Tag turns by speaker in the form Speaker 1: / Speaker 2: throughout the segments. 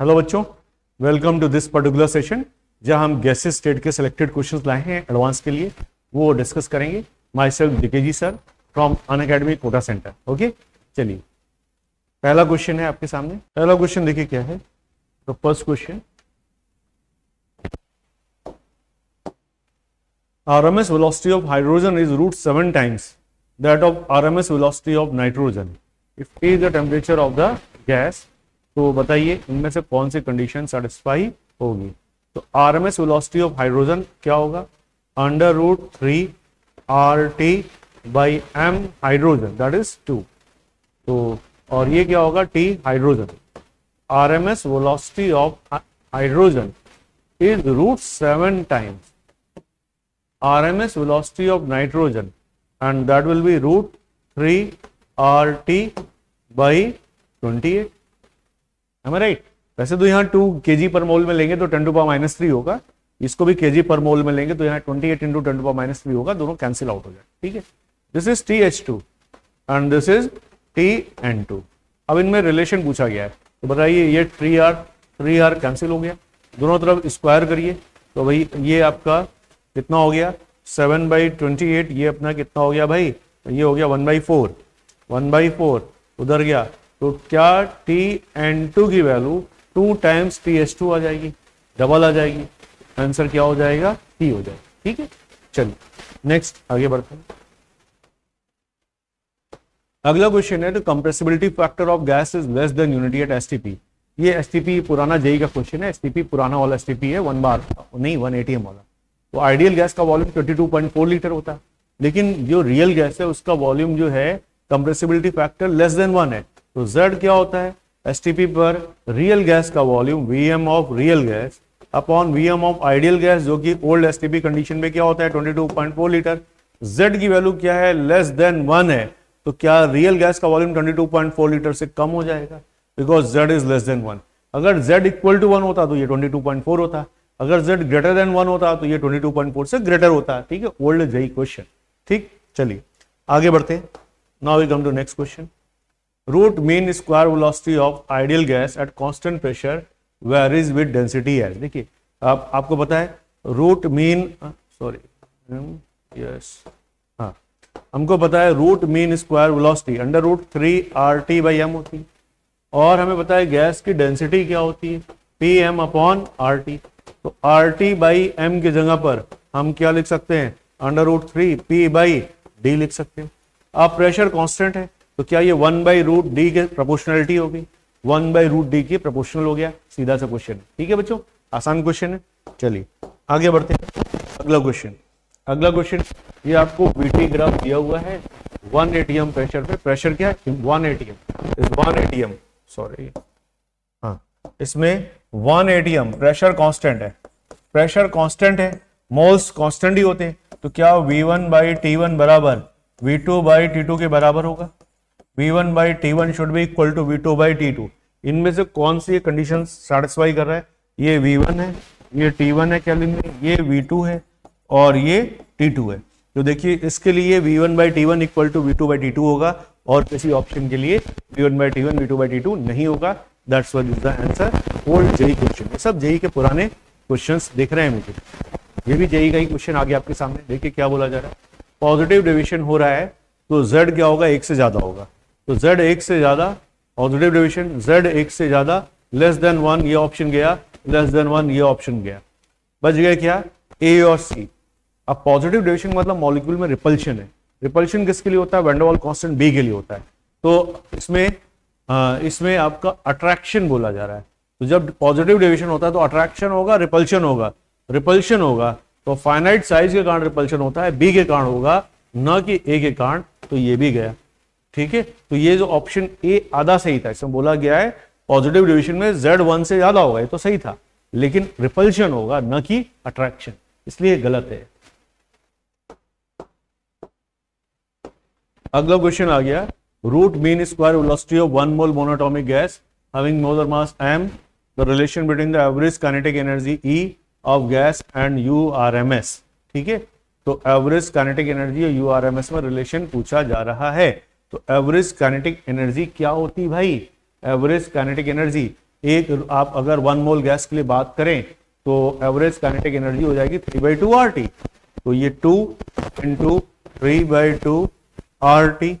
Speaker 1: Hello बच्चों welcome to this particular session जहां हम गैसेस स्टेट के सिलेक्टेड क्वेश्चंस लाए हैं एडवांस के लिए वो डिस्कस करेंगे myself G sir from Unacademy Kota centre okay चलिए पहला क्वेश्चन है आपके सामने पहला क्वेश्चन देखिए क्या है तो first question R M S RMS of hydrogen is root seven times that of R M S of of nitrogen if is the temperature of the gas तो बताइए इनमें से कौन सी कंडीशन सेटिस्फाई होगी तो R M S velocity of hydrogen क्या होगा under root three R T by M hydrogen that is two तो और ये क्या होगा T hydrogen R M S velocity of hydrogen is root seven times R M S velocity of nitrogen and that will be root three R T by twenty eight हमें right वैसे तो यहाँ to के जी पर मोल में लेंगे तो ten to power minus three होगा इसको भी के जी पर मोल में लेंगे तो यहाँ twenty eight into ten to power minus three होगा दोनों कैंसिल आउट हो जाए ठीक है this is T H two and this is T N two अब इनमें रिलेशन पूछा गया है तो बताइए ये three R three R cancel हो गया दोनों तरफ स्क्वायर करिए तो भाई ये आपका कितना हो गया सेवन बाई ट्वेंटी एट ये अपना कितना हो गया भाई ये हो गया one by four one by four उधर गया तो क्या टी एन टू की value two times T S two आ जाएगी डबल आ जाएगी आंसर क्या हो जाएगा टी हो जाएगा ठीक है चलिए नेक्स्ट आगे बढ़ते हैं अगला क्वेश्चन है तो compressibility factor of gas is less than unity at STP ये एसटीपी पुराना जेई e का क्वेश्चन है एसटीपी पुराना वाला एसटीपी है वन बार नहीं वन एटीएम वाला तो आइडियल गैस का वॉल्यूम 22.4 लीटर होता है लेकिन जो रियल गैस है उसका वॉल्यूम जो है compressibility factor less than one है तो Z क्या होता है एस पर रियल गैस का volume V M of real gas upon V M of ideal gas जो कि ओल्ड एस कंडीशन में क्या होता है 22.4 लीटर Z की वैल्यू क्या है लेस देन वन है तो क्या रियल गैस का वॉल्यूम 22.4 लीटर से कम हो जाएगा because Z is less than one अगर Z इक्वल टू वन होता तो ये 22.4 होता अगर Z ग्रेटर देन वन होता तो ये 22.4 से ग्रेटर होता ठीक है ओल्ड जय क्वेश्चन ठीक चलिए आगे बढ़ते now we come to next question root mean square velocity of ideal gas at constant pressure varies with density as देखिए आप आपको पता है रूट मीन सॉरी यस हाँ हमको पता है root mean square velocity under root three R T by M होती और हमें बताया गैस की डेंसिटी क्या होती है P M upon R T तो आर टी बाई एम की जगह पर हम क्या लिख सकते हैं under root three P by D लिख सकते हैं अब प्रेशर कांस्टेंट है तो क्या ये वन बाई रूट डी के प्रपोर्शनलिटी होगी वन बाई रूट डी के प्रपोर्शनल हो गया सीधा सा क्वेश्चन है ठीक है बच्चों आसान क्वेश्चन है चलिए आगे बढ़ते हैं अगला क्वेश्चन अगला क्वेश्चन ये आपको बीटी ग्राफ दिया हुआ है वन एटीएम प्रेशर पे प्रेशर क्या है one ATM one ATM sorry हाँ इसमें वन एटीएम प्रेशर कॉन्स्टेंट है प्रेशर कॉन्स्टेंट है मोल्स कॉन्स्टेंट ही होते हैं तो क्या V one by T one बराबर V two by T two के बराबर होगा V one by T one should be equal to V two by T two इनमें से कौन सी कंडीशन सेटिस्फाई कर रहा है ये वी वन है ये टी वन है क्या लिखने ये वी टू है और ये टी टू है तो देखिए इसके लिए V one by T one equal to V two by T two होगा और किसी ऑप्शन के लिए V one by T one V two by T two नहीं होगा that's one is the answer old JEE question सब JEE e के पुराने क्वेश्चन दिख रहे हैं मुझे ये भी जेई e का ही क्वेश्चन आ गया आपके सामने देखिए क्या बोला जा रहा है पॉजिटिव डिविशन हो रहा है तो जेड क्या होगा एक से ज्यादा होगा तो z एक से ज़्यादा पॉजिटिव डिविजन z एक से ज़्यादा लेस देन वन ये ऑप्शन गया लेस देन वन ये ऑप्शन गया बच गया क्या a और c अब पॉजिटिव डिविजन मतलब मॉलिक्यूल में रिपल्शन है रिपल्शन किसके लिए होता है वेंडोवॉल कॉन्स्टेंट b के लिए होता है तो इसमें आ, इसमें आपका अट्रैक्शन बोला जा रहा है तो जब पॉजिटिव डिविजन होता है तो अट्रैक्शन होगा रिपल्शन होगा रिपल्शन होगा तो फाइनाइट साइज के कारण रिपल्शन होता है बी के कारण होगा न कि ए के कारण तो ये भी गया ठीक है तो ये जो ऑप्शन ए आधा सही था इसमें बोला गया है पॉजिटिव डिविजन में जेड वन से ज्यादा होगा ये तो सही था लेकिन रिपल्शन होगा न कि अट्रैक्शन इसलिए गलत है अगला क्वेश्चन आ गया root mean square velocity of one mole monatomic gas having molar mass m the relation between the average kinetic energy e of gas and u rms ठीक है तो एवरेज काइनेटिक एनर्जी और यू में relation पूछा जा रहा है तो एवरेज कैनेटिक एनर्जी क्या होती भाई एवरेज कैनेटिक एनर्जी एक आप अगर वन मोल गैस के लिए बात करें तो एवरेज कैनेटिक एनर्जी हो जाएगी three by two R T तो ये two into three by two R T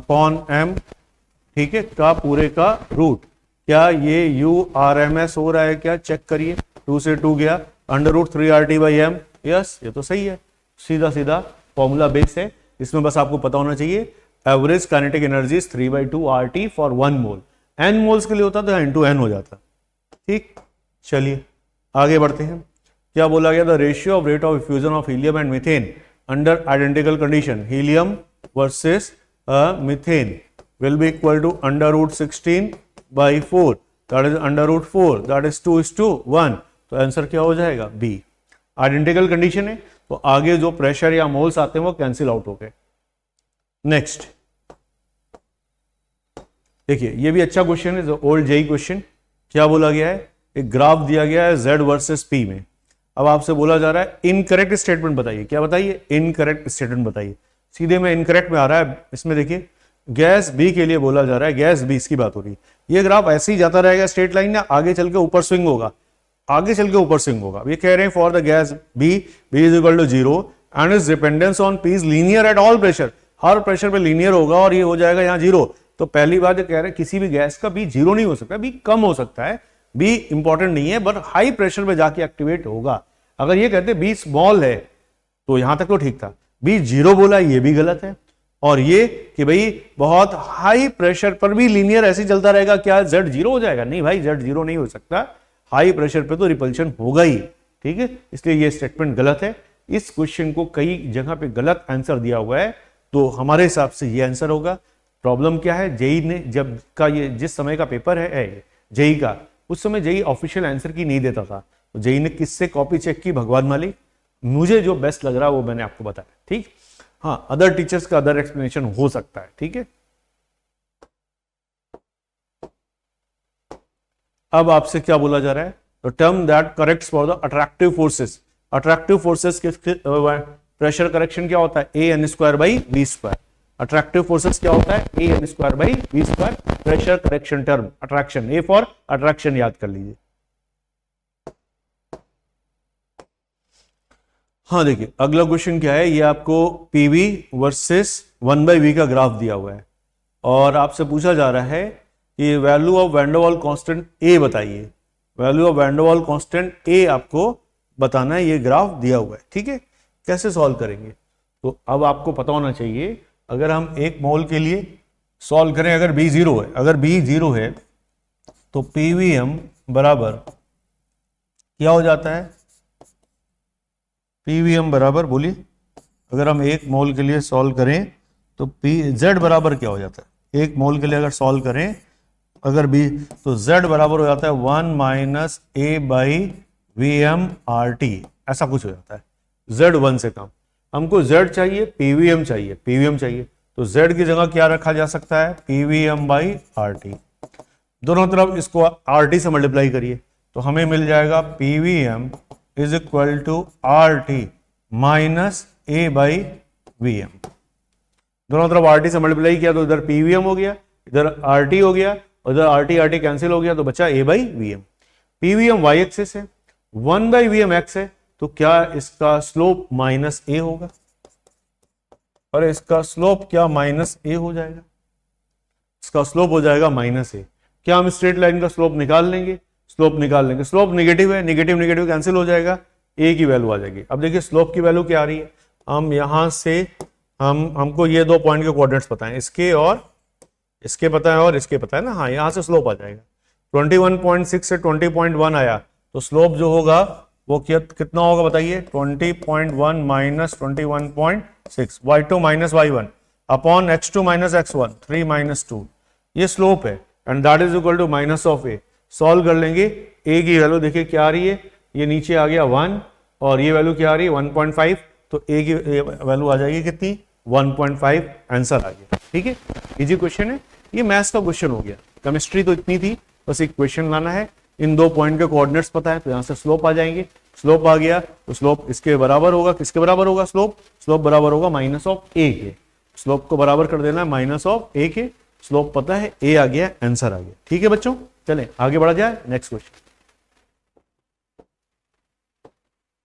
Speaker 1: upon M ठीक है का पूरे का रूट क्या ये यू आर एम एस हो रहा है क्या चेक करिए टू से टू गया under root three R T by M yes ये तो सही है सीधा सीधा फॉर्मूला बेस है इसमें बस आपको पता होना चाहिए average kinetic energy three by two R T for one mole N moles के लिए होता तो एन टू एन हो जाता ठीक चलिए आगे बढ़ते हैं क्या बोला गया the ratio of rate of effusion of helium and methane under identical condition helium versus methane will be equal to under root sixteen by four that is under root four that is two is to one तो answer क्या हो जाएगा be identical condition है तो आगे जो pressure या moles आते हैं वो कैंसिल आउट हो गए नेक्स्ट देखिए ये भी अच्छा क्वेश्चन है ओल्ड जेई क्वेश्चन क्या बोला गया है एक ग्राफ दिया गया है जेड वर्सेस पी में अब आपसे बोला जा रहा है इनकरेक्ट स्टेटमेंट बताइए क्या बताइए इनकरेक्ट स्टेटमेंट बताइए सीधे में इनकरेक्ट में आ रहा है इसमें देखिए गैस बी के लिए बोला जा रहा है गैस बी इसकी बात हो रही है ये ग्राफ ऐसे ही जाता रहेगा स्ट्रेट लाइन ना आगे चल के ऊपर स्विंग होगा आगे चल के ऊपर स्विंग होगा ये कह रहे हैं for the gas B B is equal to zero and is dependence on P is linear at all pressure हर प्रेशर पे लीनियर होगा और ये हो जाएगा यहाँ जीरो तो पहली बात कह रहे हैं किसी भी गैस का बी जीरो नहीं हो सकता बी कम हो सकता है बी इंपॉर्टेंट नहीं है बट हाई प्रेशर में जाके एक्टिवेट होगा अगर ये कहते बी स्मॉल है तो यहां तक तो ठीक था बी जीरो बोला ये भी गलत है और ये कि भाई बहुत हाई प्रेशर पर भी लीनियर ऐसे चलता रहेगा क्या जेड जीरो हो जाएगा नहीं भाई जेड जीरो नहीं हो सकता हाई प्रेशर पे तो रिपल्शन होगा ही ठीक है इसलिए ये स्टेटमेंट गलत है इस क्वेश्चन को कई जगह पे गलत आंसर दिया हुआ है तो हमारे हिसाब से ये आंसर होगा प्रॉब्लम क्या है जेई ने जब का ये जिस समय का पेपर है, जेई का उस समय जेई ऑफिशियल आंसर की नहीं देता था तो जेई ने किससे कॉपी चेक की भगवान मालिक मुझे जो बेस्ट लग रहा है वो मैंने आपको बताया ठीक हाँ अदर टीचर्स का अदर एक्सप्लेनेशन हो सकता है ठीक है अब आपसे क्या बोला जा रहा है तो term that correct for the attractive forces attractive forces के प्रेशर करेक्शन क्या होता है A N square by B square attractive forces क्या होता है A N square by V square pressure correction term attraction A for attraction याद कर लीजिए हाँ देखिए अगला क्वेश्चन क्या है ये आपको PV versus one by V का ग्राफ दिया हुआ है और आपसे पूछा जा रहा है कि value of van der Waals constant A बताइए value of van der Waals constant A आपको बताना है ये ग्राफ दिया हुआ है ठीक है कैसे सॉल्व करेंगे तो अब आपको पता होना चाहिए अगर हम एक मोल के लिए सॉल्व करें अगर बी जीरो है अगर बी जीरो है तो पीवीएम बराबर क्या हो जाता है पीवीएम बराबर बोलिए अगर हम एक मोल के लिए सॉल्व करें तो पी जेड बराबर क्या हो जाता है एक मोल के लिए अगर सॉल्व करें अगर बी तो जेड बराबर हो जाता है one minus A by V M R T ऐसा कुछ हो जाता है जेड वन से कम हमको z चाहिए PVM चाहिए PVM चाहिए तो z की जगह क्या रखा जा सकता है PVM बाई आर दोनों तरफ इसको आर से मल्टीप्लाई करिए तो हमें मिल जाएगा PVM is equal to R T minus A by V M दोनों तरफ आर से मल्टीप्लाई किया तो इधर PVM हो गया इधर आर हो गया उधर R T R T cancel हो गया तो बचा A by V M PVM Y axis है one by V M X है तो क्या इसका स्लोप माइनस ए होगा और इसका स्लोप क्या माइनस ए हो जाएगा इसका स्लोप हो जाएगा माइनस ए क्या हम स्ट्रेट लाइन का स्लोप निकाल लेंगे स्लोप निकाल लेंगे स्लोप निगेटिव है निगेटिव निगेटिव कैंसिल हो जाएगा ए की वैल्यू आ जाएगी अब देखिए स्लोप की वैल्यू क्या आ रही है हम यहां से हम हमको ये दो पॉइंट के कोऑर्डिनेट्स पता है इसके और इसके पता है और इसके पता है ना हाँ यहां से स्लोप आ जाएगा 21.6 से 20.1 आया तो स्लोप जो होगा वो कितना होगा बताइए 20.1 point one minus twenty one point six Y two minus Y one upon X two minus X one three minus two ये स्लोप है and that is equal to minus of A solve कर लेंगे ए की value देखिए क्या आ रही है ये नीचे आ गया वन और ये वैल्यू क्या आ रही है वन पॉइंट फाइव तो ए की वैल्यू आ जाएगी कितनी वन पॉइंट फाइव आंसर आ गया ठीक है इजी क्वेश्चन है ये मैथ्स का क्वेश्चन हो गया केमिस्ट्री तो इतनी थी बस एक क्वेश्चन लाना है इन दो पॉइंट के कोऑर्डिनेट्स पता है तो यहां से स्लोप आ जाएंगे स्लोप आ गया तो स्लोप इसके बराबर होगा किसके बराबर होगा स्लोप स्लोप बराबर होगा माइनस ऑफ ए के स्लोप को बराबर कर देना है माइनस ऑफ ए के स्लोप पता है ए आ गया आंसर आ गया ठीक है बच्चों चले आगे बढ़ा जाए नेक्स्ट क्वेश्चन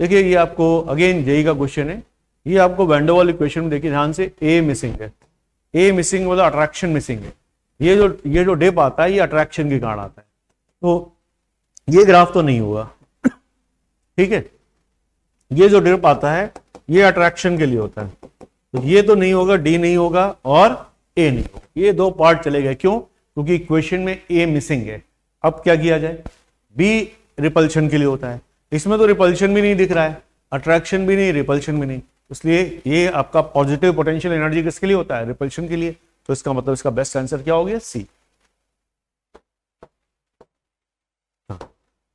Speaker 1: देखिए ये आपको अगेन जेई का क्वेश्चन है ये आपको वैंडोवॉल इक्वेशन में देखिए ध्यान से ए मिसिंग है ए मिसिंग मतलब अट्रैक्शन मिसिंग है ये जो ये जो डिप आता है ये अट्रैक्शन के कारण आता है तो ये ग्राफ तो नहीं हुआ ठीक है ये जो ड्रिप आता है ये अट्रैक्शन के लिए होता है तो ये तो नहीं होगा डी नहीं होगा और ए नहीं होगा ये दो पार्ट चले गए क्यों क्योंकि इक्वेशन में ए मिसिंग है अब क्या किया जाए बी रिपल्शन के लिए होता है इसमें तो रिपल्शन भी नहीं दिख रहा है अट्रैक्शन भी नहीं रिपल्शन भी नहीं इसलिए ये आपका पॉजिटिव पोटेंशियल एनर्जी किसके लिए होता है रिपल्शन के लिए तो इसका मतलब इसका बेस्ट आंसर क्या हो गया सी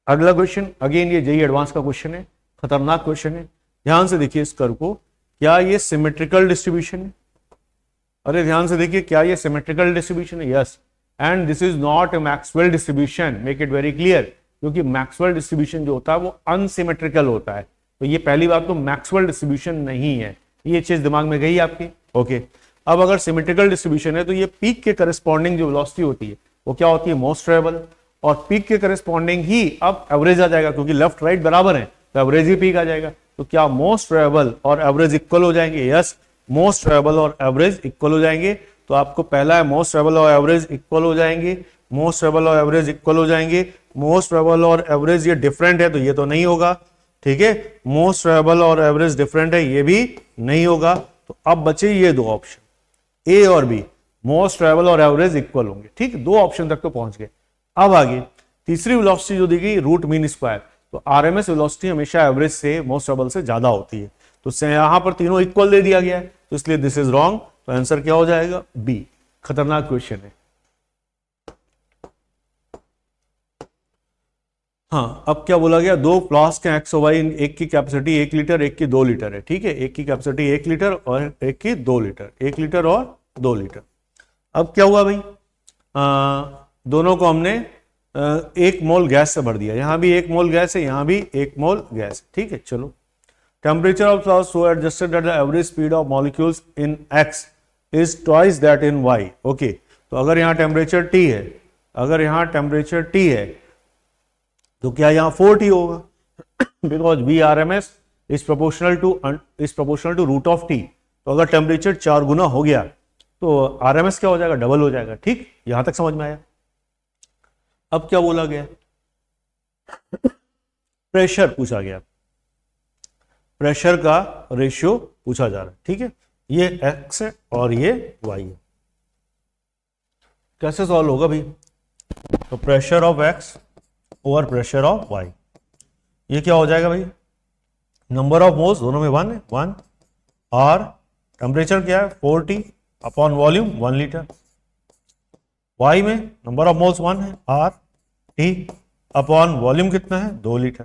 Speaker 1: अगला क्वेश्चन अगेन ये जेई एडवांस का क्वेश्चन है खतरनाक क्वेश्चन है ध्यान से देखिए इस कर को क्या ये सिमेट्रिकल डिस्ट्रीब्यूशन है अरे ध्यान से देखिए क्या ये सिमेट्रिकल डिस्ट्रीब्यूशन है yes and this is not a Maxwell distribution make it very clear क्योंकि मैक्सवेल डिस्ट्रीब्यूशन जो होता है वो अनसिमेट्रिकल होता है तो ये पहली बात तो मैक्सवेल डिस्ट्रीब्यूशन नहीं है ये चीज दिमाग में गई आपकी ओके okay. अब अगर सिमेट्रिकल डिस्ट्रीब्यूशन है तो ये पीक के करस्पॉन्डिंग जो वेलोसिटी होती है वो क्या होती है मोस्ट ट्रेवल और पीक के करस्पॉन्डिंग ही अब एवरेज आ जाएगा क्योंकि लेफ्ट राइट बराबर है तो एवरेज ही पीक आ जाएगा तो क्या मोस्ट ट्रेबल और एवरेज इक्वल हो जाएंगे यस मोस्ट ट्रेबल और एवरेज इक्वल हो जाएंगे तो आपको पहला है मोस्ट ट्रेबल और एवरेज इक्वल हो जाएंगे मोस्ट ट्रेबल और एवरेज इक्वल हो जाएंगे मोस्ट ट्रेबल और एवरेज ये डिफरेंट है तो ये तो नहीं होगा ठीक है मोस्ट ट्रेबल और एवरेज डिफरेंट है ये भी नहीं होगा तो अब बचे ये दो ऑप्शन ए और बी मोस्ट ट्रेबल और एवरेज इक्वल होंगे ठीक दो ऑप्शन तक तो पहुंच गए अब आगे तीसरी वेलोसिटी जो दी गई रूट मीन स्क्वायर तो आर एम एस वेलोसिटी हमेशा एवरेज से मोस्ट ट्रबल से ज्यादा होती है तो यहां पर तीनों इक्वल दे दिया गया है तो इसलिए दिस इज रॉन्ग तो आंसर क्या हो जाएगा बी खतरनाक क्वेश्चन है हाँ अब क्या बोला गया दो प्लास के एक्स वाई एक की कैपेसिटी एक लीटर एक की दो लीटर है ठीक है एक की कैपेसिटी एक लीटर और एक की दो लीटर एक लीटर और दो लीटर अब क्या हुआ भाई दोनों को हमने एक मोल गैस से भर दिया यहां भी एक मोल गैस है यहां भी एक मोल गैस ठीक है चलो टेम्परेचर ऑफ सॉस so adjusted at the average speed of molecules in X is twice that in Y okay तो अगर यहां टेम्परेचर टी है अगर यहां टेम्परेचर टी है तो क्या यहां फोर टी होगा because V R M S is proportional to is proportional to root of T तो अगर टेम्परेचर चार गुना हो गया तो आर एम एस क्या हो जाएगा डबल हो जाएगा ठीक यहां तक समझ में आया अब क्या बोला गया प्रेशर पूछा गया प्रेशर का रेशियो पूछा जा रहा है ठीक है ये एक्स है और ये वाई है कैसे सॉल्व होगा भाई तो pressure of X over pressure of Y ये क्या हो जाएगा भाई नंबर ऑफ मोल्स दोनों में वन है वन और टेम्परेचर क्या है forty upon volume one litre Y में नंबर ऑफ मोल्स वन है आर टी अपॉन वॉल्यूम कितना है दो लीटर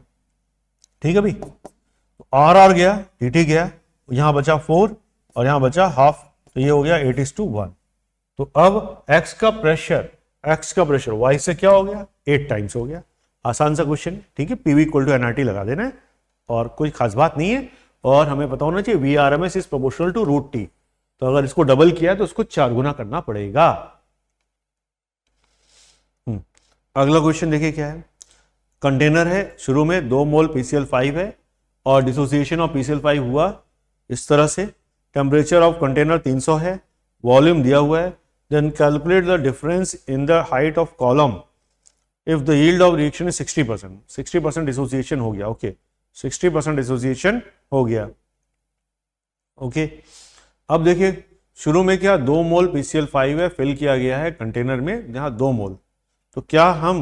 Speaker 1: ठीक है भाई तो आर आर गया टी टी गया यहां बचा फोर और यहां बचा हाफ तो ये हो गया एट इज टू वन तो अब एक्स का प्रेशर एक्स का प्रेशर वाई से क्या हो गया एट टाइम्स हो गया आसान सा क्वेश्चन ठीक है पीवी इक्वल टू एनआरटी लगा देना है और कोई खास बात नहीं है और हमें पता होना चाहिए V R M S is proportional to root T तो अगर इसको डबल किया तो उसको चार गुना करना पड़ेगा अगला क्वेश्चन देखिए क्या है कंटेनर है शुरू में दो मोल पीसीएल फाइव है और डिसोसिएशन ऑफ पीसीएल फाइव हुआ इस तरह से टेम्परेचर ऑफ कंटेनर 300 है वॉल्यूम दिया हुआ है then calculate the difference in the height of column if the yield of reaction is 60 percent sixty percent dissociation हो गया ओके सिक्सटी परसेंट डिसोसिएशन हो गया ओके okay. अब देखिए शुरू में क्या दो मोल पीसीएल फाइव है फिल किया गया है कंटेनर में जहां दो मोल तो क्या हम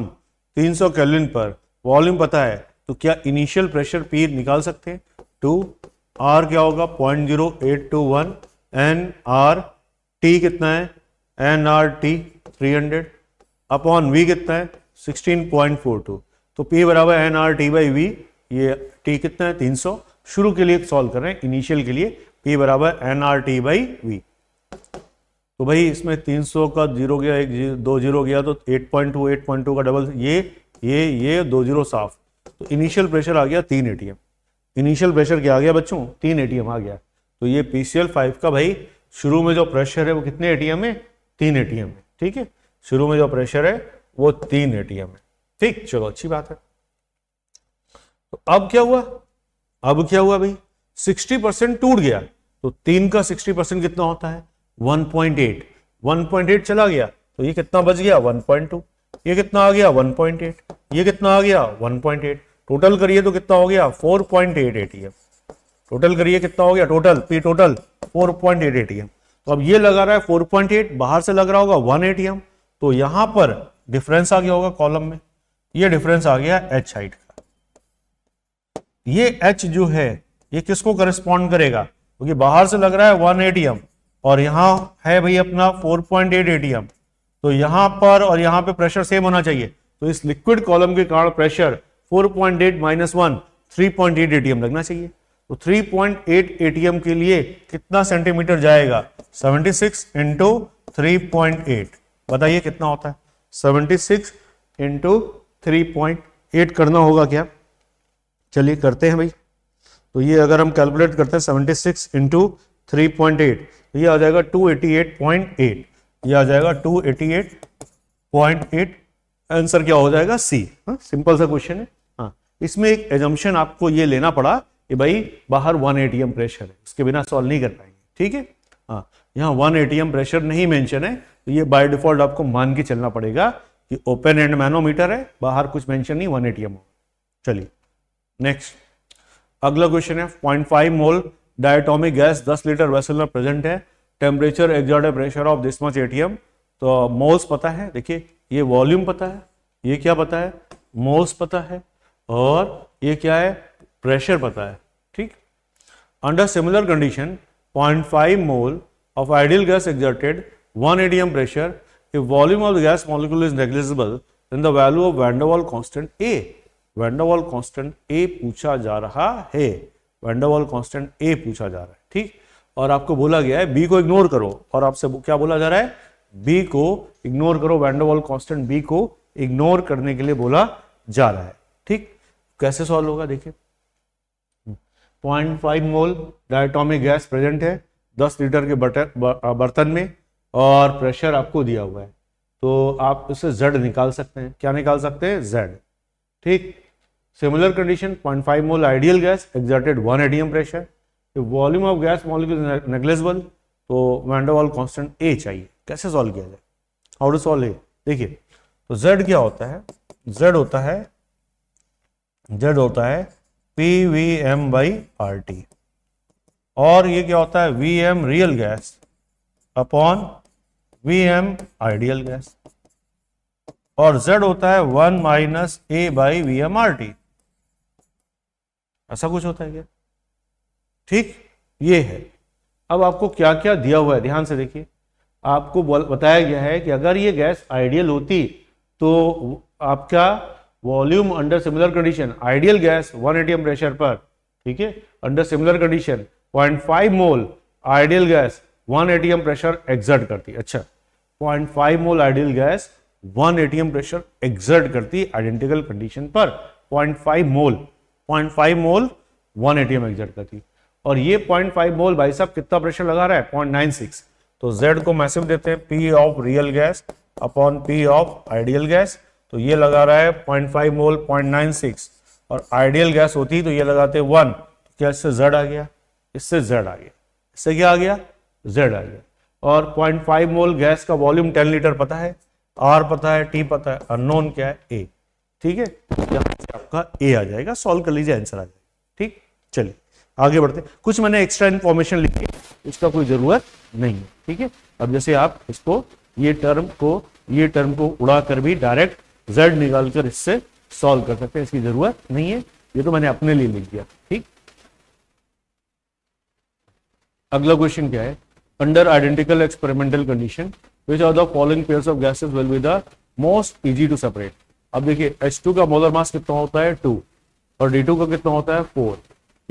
Speaker 1: 300 केल्विन पर वॉल्यूम पता है तो क्या इनिशियल प्रेशर पी निकाल सकते हैं टू आर क्या होगा point zero eight two one N R T कितना है N R T three hundred upon V कितना है सिक्सटीन पॉइंट फोर टू तो पी बराबर N R T by V ये टी कितना है तीन सौ शुरू के लिए सॉल्व कर रहे हैं इनिशियल के लिए पी बराबर N R T by V तो भाई इसमें 300 का जीरो गया एक जी, दो जीरो गया तो 8.2 8.2 का डबल ये ये ये दो जीरो साफ तो इनिशियल प्रेशर आ गया तीन एटीएम इनिशियल प्रेशर क्या आ गया बच्चों तीन एटीएम आ गया तो ये पीसीएल फाइव का भाई शुरू में जो प्रेशर है वो कितने एटीएम है तीन एटीएम है ठीक है शुरू में जो प्रेशर है वो तीन एटीएम है ठीक चलो अच्छी बात है तो अब क्या हुआ अब क्या हुआ भाई सिक्सटी परसेंट टूट गया तो तीन का सिक्सटी परसेंट कितना होता है 1.8 1.8 चला गया तो ये कितना बच गया 1.2 ये कितना आ गया 1.8 ये कितना आ गया 1.8 टोटल करिए तो कितना हो गया 4.8 पॉइंट टोटल करिए कितना हो गया टोटल पी टोटल 4.8 पॉइंट तो अब ये लगा रहा है 4.8 बाहर से लग रहा होगा वन एटीएम तो यहां पर डिफरेंस आ गया होगा कॉलम में ये डिफरेंस आ गया एच हाइट का ये एच जो है ये किसको करस्पॉन्ड करेगा क्योंकि तो बाहर से लग रहा है वन एटीएम और यहाँ है भाई अपना 4.8 पॉइंट एटीएम तो यहाँ पर और यहाँ पे प्रेशर सेम होना चाहिए तो इस लिक्विड कॉलम के कारण pressure 4.8 point eight minus one three point लगना चाहिए तो 3.8 पॉइंट के लिए कितना सेंटीमीटर जाएगा 76 सिक्स इंटू थ्री बताइए कितना होता है 76 सिक्स इंटू थ्री करना होगा क्या चलिए करते हैं भाई तो ये अगर हम कैलकुलेट करते हैं 76 six into three point eight ये आ जाएगा 288.8 ये आ जाएगा 288.8 आंसर क्या हो जाएगा सी सिंपल हाँ, सा क्वेश्चन है हाँ इसमें एक एजम्पन आपको ये लेना पड़ा कि भाई बाहर वन एटीएम प्रेशर है उसके बिना सॉल्व नहीं कर पाएंगे ठीक है हाँ यहाँ वन ए प्रेशर नहीं मैंशन है तो ये बाय डिफॉल्ट आपको मान के चलना पड़ेगा कि ओपन एंड मैनोमीटर है बाहर कुछ मेंशन नहीं वन ए चलिए नेक्स्ट अगला क्वेश्चन है point five mole diatomic gas दस लीटर वेसल में प्रेजेंट है temperature exerted pressure of this much ATM तो मोल्स पता है देखिए ये वॉल्यूम पता है ये क्या पता है मोल्स पता है और ये क्या है प्रेशर पता है ठीक under similar condition 0.5 mole of ideal gas exerted 1 ATM pressure if volume of the gas molecule is negligible in the value of van der Waals constant A van der Waals constant A पूछा जा रहा है वेंडोवॉल कॉन्स्टेंट ए पूछा जा रहा है ठीक और आपको बोला गया है बी को इग्नोर करो और आपसे क्या बोला जा रहा है बी को इग्नोर करो वेंडोवॉल कॉन्स्टेंट बी को इग्नोर करने के लिए बोला जा रहा है ठीक कैसे सॉल्व होगा देखिए 0.5 मोल डायटोमिक गैस प्रेजेंट है 10 लीटर के बर्तन में और प्रेशर आपको दिया हुआ है तो आप इसे जेड निकाल सकते हैं क्या निकाल सकते हैं जेड ठीक similar condition 0.5 mole ideal gas exerted 1 atm pressure. If volume of gas molecule is negligible तो वैन डर कॉन्स्टेंट ए चाहिए कैसे सॉल्व किया जाए हाउ टू सॉल्व ए देखिए तो जेड क्या होता है जेड होता है जेड होता है P V M by R T और ये क्या होता है V M real gas upon V M ideal gas और जेड होता है one minus A by V M R T ऐसा कुछ होता है क्या ठीक ये है अब आपको क्या क्या दिया हुआ है ध्यान से देखिए आपको बताया गया है कि अगर ये गैस आइडियल होती तो आपका volume under similar condition ideal gas 1 ATM pressure पर ठीक है under similar condition 0.5 mole ideal gas 1 ATM pressure exert करती अच्छा 0.5 mole ideal gas 1 ATM pressure exert करती आइडेंटिकल कंडीशन पर 0.5 mole point five mole 1 ATM exert करती और ये पॉइंट फाइव मोल भाई साहब कितना प्रेशर लगा रहा है पॉइंट नाइन सिक्स तो जेड को मैसिव देते हैं P of real gas upon P of ideal gas तो ये लगा रहा है point five mole point nine six और आइडियल गैस होती तो ये लगाते वन तो क्या इससे जेड आ गया इससे जेड आ गया इससे क्या आ गया जेड आ गया और पॉइंट फाइव मोल गैस का वॉल्यूम टेन लीटर पता है आर पता है टी पता है अननोन क्या है ए ठीक है यहां से आपका ए आ जाएगा सॉल्व कर लीजिए आंसर आ जाएगा ठीक चलिए आगे बढ़ते कुछ मैंने एक्स्ट्रा इन्फॉर्मेशन लिखी इसका कोई जरूरत नहीं है ठीक है अब जैसे आप इसको ये टर्म को ये टर्म को उड़ा कर भी डायरेक्ट जेड निकाल कर इससे सॉल्व कर सकते हैं इसकी जरूरत नहीं है ये तो मैंने अपने लिए लिख दिया ठीक अगला क्वेश्चन क्या है under identical experimental condition which are the following pair of gases will be the most easy to separate अब देखिए H2 टू का मोलर मास कितना होता है टू और डी टू का कितना होता है फोर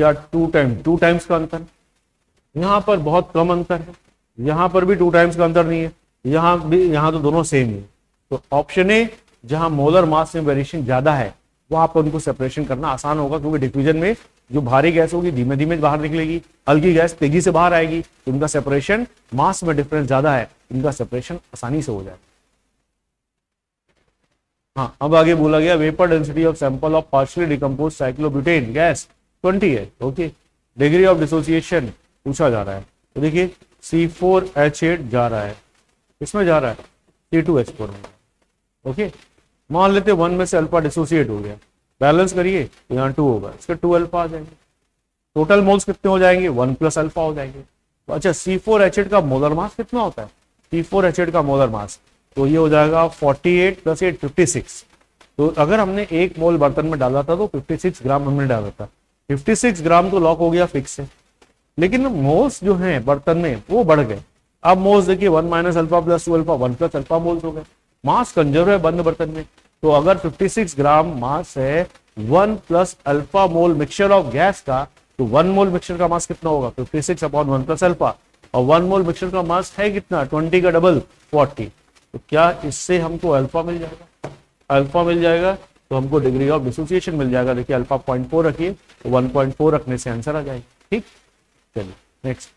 Speaker 1: या टू टाइम टू टाइम्स का अंतर यहां पर बहुत कम अंतर है यहां पर भी टू टाइम्स का अंतर नहीं है यहां भी यहां तो दोनों सेम ही है तो ऑप्शन ए जहाँ मोलर मास में वेरिएशन ज्यादा है वहां पर उनको सेपरेशन करना आसान होगा क्योंकि डिफ्यूजन में जो भारी गैस होगी धीमे धीमे बाहर निकलेगी हल्की गैस तेजी से बाहर आएगी तो इनका सेपरेशन मास में डिफरेंस ज्यादा है इनका सेपरेशन आसानी से हो जाएगा हाँ अब आगे बोला गया vapour density of sample of partially decompose cyclobutane gas twenty है ओके डिग्री ऑफ डिसोसिएशन पूछा जा रहा है तो देखिए सी फोर एच एट जा रहा है इसमें जा रहा है सी टू एच फोर में ओके मान लेते वन में से अल्फा डिसोसिएट हो गया बैलेंस करिए तो यहाँ टू होगा इसके टू अल्फा आ जाएंगे टोटल मोल्स कितने हो जाएंगे वन प्लस अल्फा हो जाएंगे तो अच्छा सी फोर एच एट का मोलर मास कितना होता है सी फोर एच एट का मोलर मास तो ये हो जाएगा 48 एट प्लस एट फिफ्टी तो अगर हमने एक मोल बर्तन में डाला था तो 56 ग्राम हमने डाला था 56 ग्राम तो लॉक हो गया फिक्स है लेकिन मोल्स जो हैं बर्तन में वो बढ़ गए अब मोल्स देखिए one minus alpha plus two alpha one plus alpha moles हो गए मास कंजर्व है बंद बर्तन में तो अगर 56 ग्राम मास है one plus alpha mole mixture of gas का तो वन मोल मिक्सचर का मास कितना होगा fifty six upon one plus alpha और वन मोल मिक्सचर का मास है कितना ट्वेंटी का डबल फोर्टी तो क्या इससे हमको अल्फा मिल जाएगा अल्फा मिल जाएगा तो हमको डिग्री ऑफ डिसोसिएशन मिल जाएगा देखिए अल्फा पॉइंट फोर रखिए तो वन पॉइंट फोर रखने से आंसर आ जाएगा ठीक चलिए नेक्स्ट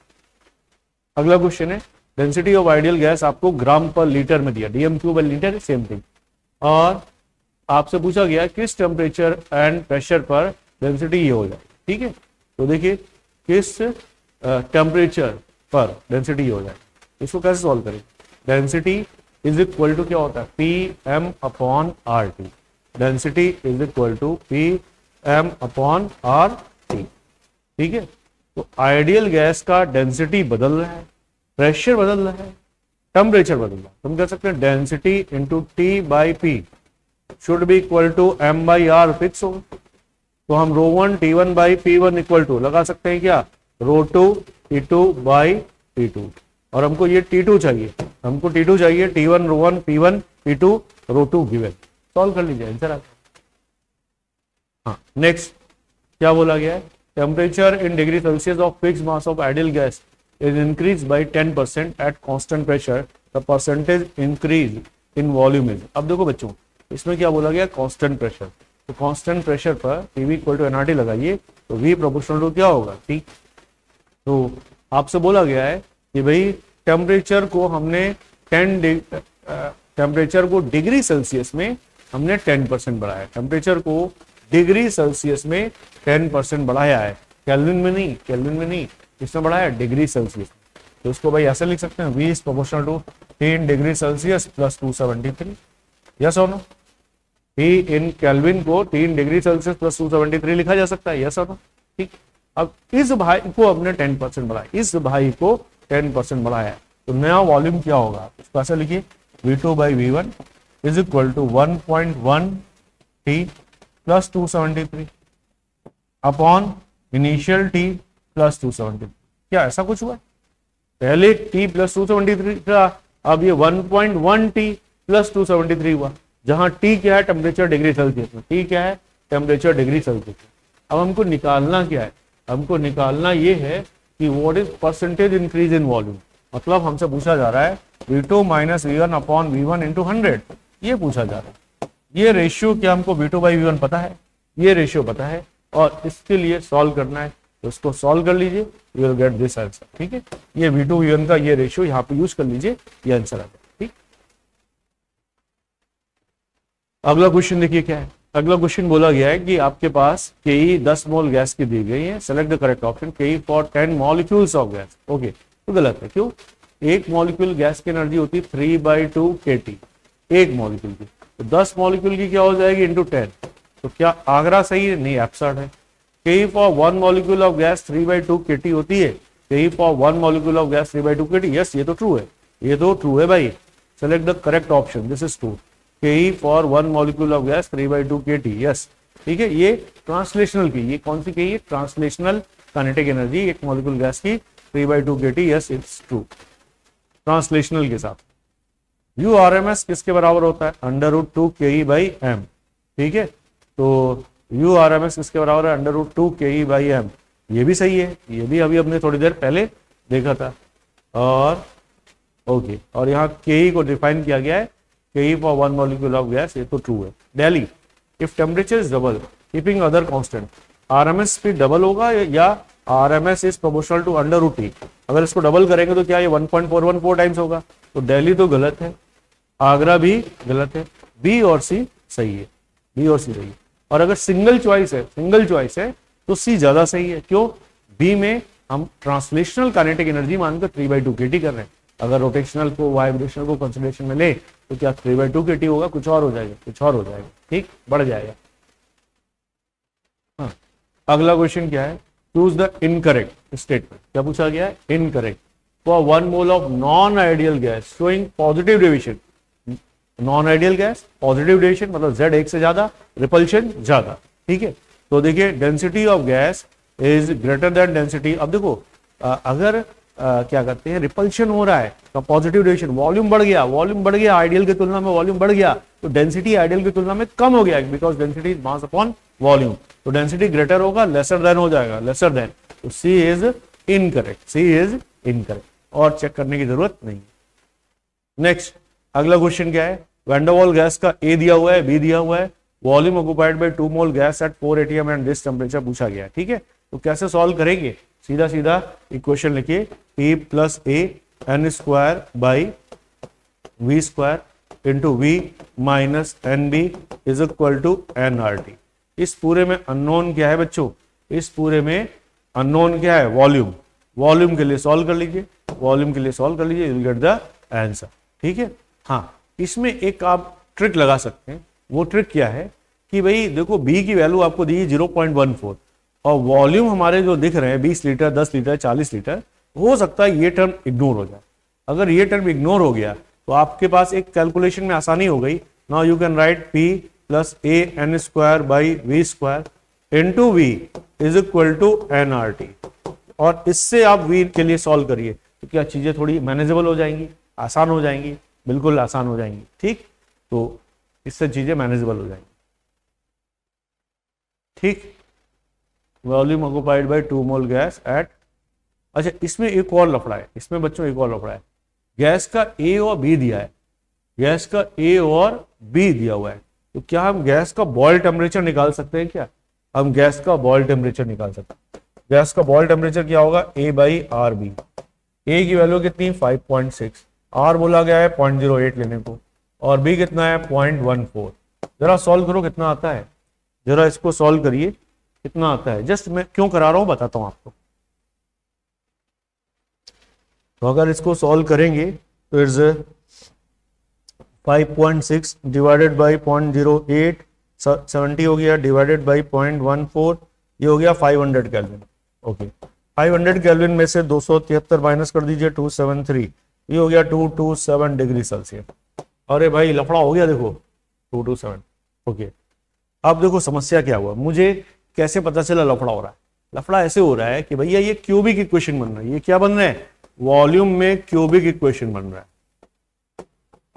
Speaker 1: अगला क्वेश्चन है डेंसिटी ऑफ आइडियल गैस आपको ग्राम पर लीटर में दिया DM cube litre same thing और आपसे पूछा गया किस टेम्परेचर एंड प्रेशर पर डेंसिटी ये हो जाए ठीक है तो देखिए किस टेम्परेचर पर डेंसिटी ये हो जाए इसको कैसे सॉल्व करें डेंसिटी इज इक्वल टू क्या होता है P M upon R T density is equal to P M upon R T ठीक है तो आइडियल गैस का डेंसिटी बदल रहा है प्रेशर बदल रहा है टेम्परेचर बदल रहा है तुम कह सकते हैं density into T by P should be equal to M by R fix हो तो हम rho one T one by P one equal to लगा सकते हैं क्या rho two T two by T two और हमको ये टी टू चाहिए हमको टी टू चाहिए T one rho one P one P two rho two given solve कर लीजिए आंसर आपका हाँ नेक्स्ट क्या बोला गया है temperature in degree Celsius of fix mass of ideal gas is increase by ten percent at constant pressure the percentage increase in volume is अब देखो बच्चों इसमें क्या बोला गया कॉन्स्टेंट प्रेशर तो कॉन्स्टेंट प्रेशर पर वी इक्वल टू एनआरटी लगाइए तो वी प्रोपोर्शनल टू क्या होगा ठीक तो आपसे बोला गया है कि भाई टेम्परेचर को हमने टेन टेम्परेचर को डिग्री सेल्सियस में हमने टेन परसेंट बढ़ाया टेम्परेचर को डिग्री सेल्सियस में टेन परसेंट बढ़ाया है कैलविन में नहीं कैलविन में नहीं किसने बढ़ाया डिग्री सेल्सियस तो उसको भाई ऐसे लिख सकते हैं V is proportional to ten degree Celsius plus two seventy three yes और नो टी इन कैलविन को तीन degree Celsius plus two seventy three लिखा जा सकता है यस और नो ठीक अब इस भाई को हमने टेन परसेंट बढ़ाया इस भाई को टेन परसेंट बढ़ाया तो नया वॉल्यूम क्या होगा उसको ऐसा लिखिए V two by V one is equal to one point one T plus two seventy three upon initial T plus two seventy क्या ऐसा कुछ हुआ पहले T plus two seventy three था अब ये one point one T plus two seventy three हुआ जहां टी क्या है टेम्परेचर डिग्री सेल्सियस में टी क्या है टेम्परेचर डिग्री सेल्सियस अब हमको निकालना क्या है हमको निकालना ये है कि what is percentage increase in volume मतलब हमसे पूछा जा रहा है V2 two minus V one upon V one into hundred ये पूछा जा रहा है ये रेशियो क्या हमको V2 टू बाई पता है ये रेशियो पता है और इसके लिए सॉल्व करना है तो इसको सॉल्व कर लीजिए you will get this answer ठीक है ये V2 टू वी का ये रेशियो यहाँ पे यूज कर लीजिए ये आंसर आ जाए ठीक अगला क्वेश्चन देखिए क्या है अगला क्वेश्चन बोला गया है कि आपके पास के ई दस मोल गैस की दी गई है select the correct option K E for ten molecules of gas okay तो गलत है क्यों एक मॉलिक्यूल गैस की एनर्जी होती है three by two K T एक मॉलिक्यूल की तो दस मॉलिक्यूल की क्या हो जाएगी इंटू टेन तो क्या आगरा सही है नहीं एप्सर्ड है K E for one molecule of gas three by two K T होती है K E for one molecule of gas three by two K T yes ये तो ट्रू है ये तो ट्रू है भाई select the correct option this is true K E for one molecule of gas three by two K T yes ठीक है ये ट्रांसलेशनल की ये कौन सी कही ट्रांसलेशनल कानेटिक एनर्जी एक मॉलिक्यूल गैस की three by two K T yes it's true translational के साथ यू आर एम एस किसके बराबर होता है अंडर रूट टू के ई बाई एम ठीक है तो यू आर एम एस किसके बराबर है अंडर रूट टू के ई बाई एम ये भी सही है ये भी अभी हमने थोड़ी देर पहले देखा था और ओके और यहाँ के ई e को डिफाइन किया गया है Ke for one molecule of gas ये तो ट्रू है डेली if temperature is double keeping other M S भी डबल होगा या R M S is proportional to under root T अगर इसको डबल करेंगे तो क्या ये 1.414 टाइम्स होगा तो दिल्ली तो गलत है आगरा भी गलत है बी और सी सही है बी और सी सही है और अगर सिंगल चॉइस है सिंगल चॉइस है तो सी ज्यादा सही है क्यों बी में हम ट्रांसलेशनल काइनेटिक एनर्जी मानकर three by two K T कर रहे हैं अगर रोटेशनल को वाइब्रेशनल को कंसिडरेशन में ले तो क्या three by two K T होगा कुछ और हो जाएगा कुछ और हो जाएगा ठीक बढ़ जाएगा हाँ अगला क्वेश्चन क्या है चूज द इनकरेक्ट स्टेटमेंट क्या पूछा गया है incorrect for one mole of non ideal gas showing positive deviation non ideal gas positive deviation मतलब जेड एक से ज्यादा रिपल्शन ज्यादा ठीक है तो देखिए density of gas is greater than density अब देखो अगर आ, क्या करते हैं रिपल्शन हो रहा है तो पॉजिटिव डिरेक्शन वॉल्यूम बढ़ गया वॉल्यूम बढ़ गया आइडियल की तुलना में वॉल्यूम बढ़ गया तो डेंसिटी आइडियल की तुलना में कम हो गया because density is mass upon volume तो डेंसिटी ग्रेटर होगा लेसर देन हो जाएगा लेसर देन तो C is incorrect C is incorrect और चेक करने की जरूरत नहीं नेक्स्ट अगला क्वेश्चन क्या है वेंडोवॉल गैस का ए दिया हुआ है बी दिया हुआ है volume occupied by two mole gas at four ATM and this temperature पूछा गया ठीक है तो कैसे सॉल्व करेंगे सीधा सीधा इक्वेशन लिखिए A plus A N square by V square into V minus N B is equal to N R T इस पूरे में अननोन क्या है बच्चों इस पूरे में अननोन क्या है वॉल्यूम वॉल्यूम के लिए सॉल्व कर लीजिए वॉल्यूम के लिए सॉल्व कर लीजिए यू गेट द आंसर ठीक है हाँ इसमें एक आप ट्रिक लगा सकते हैं वो ट्रिक क्या है कि भाई देखो बी की वैल्यू आपको दी जीरो पॉइंट वन फोर और वॉल्यूम हमारे जो दिख रहे हैं बीस लीटर दस लीटर चालीस लीटर हो सकता है ये टर्म इग्नोर हो जाए अगर ये टर्म इग्नोर हो गया तो आपके पास एक कैलकुलेशन में आसानी हो गई now you can write P plus A N square by V square into V is equal to N R T और इससे आप वी के लिए सॉल्व करिए तो क्या चीज़ें थोड़ी मैनेजेबल हो जाएंगी आसान हो जाएंगी बिल्कुल आसान हो जाएंगी ठीक तो इससे चीज़ें मैनेजेबल हो जाएंगी ठीक volume occupied by two mole gas at अच्छा इसमें एक और लफड़ा है इसमें बच्चों एक और लफड़ा है गैस का ए और बी दिया है गैस का ए और बी दिया हुआ है तो क्या हम गैस का बॉयल टेम्परेचर निकाल सकते हैं क्या हम गैस का बॉयल टेम्परेचर निकाल सकते हैं गैस का बॉयल टेम्परेचर क्या होगा A by R B A की वैल्यू कितनी फाइव पॉइंट सिक्स आर बोला गया है पॉइंट जीरो एट लेने को और बी कितना है पॉइंट वन फोर जरा सॉल्व करो कितना आता है जरा इसको सॉल्व करिए कितना आता है जस्ट मैं क्यों करा रहा हूँ बताता हूँ आपको तो अगर इसको सॉल्व करेंगे तो इट्स 5.6 डिवाइडेड बाय 0.08 70 हो गया डिवाइडेड बाय 0.14 ये हो गया 500 कैलविन ओके 500 कैलविन में से दो माइनस कर दीजिए 273 ये हो गया 227 डिग्री सेल्सियस अरे भाई लफड़ा हो गया देखो 227 ओके अब देखो समस्या क्या हुआ मुझे कैसे पता चला लफड़ा हो रहा है लफड़ा ऐसे हो रहा है कि भैया ये क्यूबिक इक्वेशन बन रहा है ये क्या बन रहा है वॉल्यूम में क्यूबिक इक्वेशन बन रहा है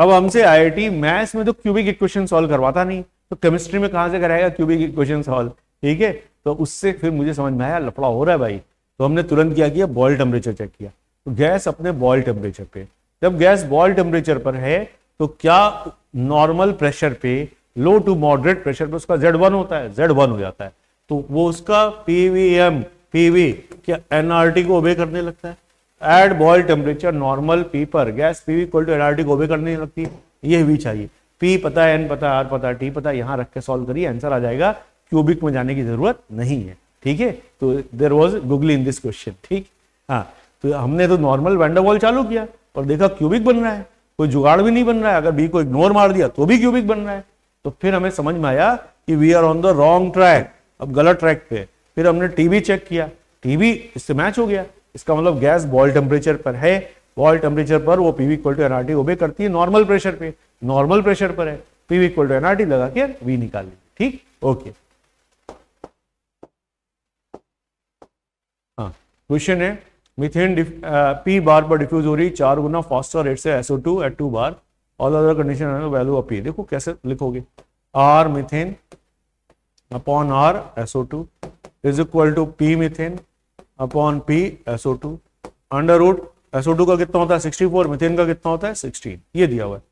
Speaker 1: अब हमसे आईआईटी मैथ्स में तो क्यूबिक इक्वेशन सॉल्व करवाता नहीं तो केमिस्ट्री में कहां से कराएगा क्यूबिक इक्वेशन सॉल्व ठीक है तो उससे फिर मुझे समझ में आया लफड़ा हो रहा है भाई तो हमने तुरंत क्या किया बॉयल टेम्परेचर चेक किया तो गैस अपने बॉयल टेम्परेचर पे जब गैस बॉयल टेम्परेचर पर है तो क्या नॉर्मल प्रेशर पे लो टू मॉडरेट प्रेशर पे उसका जेड वन होता है जेड वन हो जाता है तो वो उसका पीवीएम पीवी क्या एनआरटी को ओबे करने लगता है at Boyle temperature normal P पर gas P equal to N R T को करने लगती ये भी चाहिए पी पता एन पता आर पता टी पता यहाँ रख के सॉल्व करिए आंसर आ जाएगा क्यूबिक में जाने की जरूरत नहीं है ठीक है तो there was googly in this question ठीक हाँ तो हमने तो नॉर्मल वैंडरवॉल चालू किया पर देखा क्यूबिक बन रहा है कोई जुगाड़ भी नहीं बन रहा है अगर बी को इग्नोर मार दिया तो भी क्यूबिक बन रहा है तो फिर हमें समझ में आया कि we are on the wrong track अब गलत ट्रैक पे फिर हमने टीवी चेक किया टीवी इससे मैच हो गया इसका मतलब गैस बॉयल टेम्परेचर पर है बॉयल टेम्परेचर पर वो PV equal to NRT obey करती है नॉर्मल प्रेशर पे नॉर्मल प्रेशर पर है पीवी इक्वल टू एनआरटी लगा के वी निकाल लीजिए ठीक ओके क्वेश्चन हाँ, है मिथेन पी बार पर डिफ्यूज हो रही चार गुना फास्टर रेट से SO two at two bar all other condition value of P देखो कैसे लिखोगे R methane upon R SO two is equal to P methane upon P SO two under root SO two का कितना होता है sixty four methane का कितना होता है सिक्सटीन ये दिया हुआ है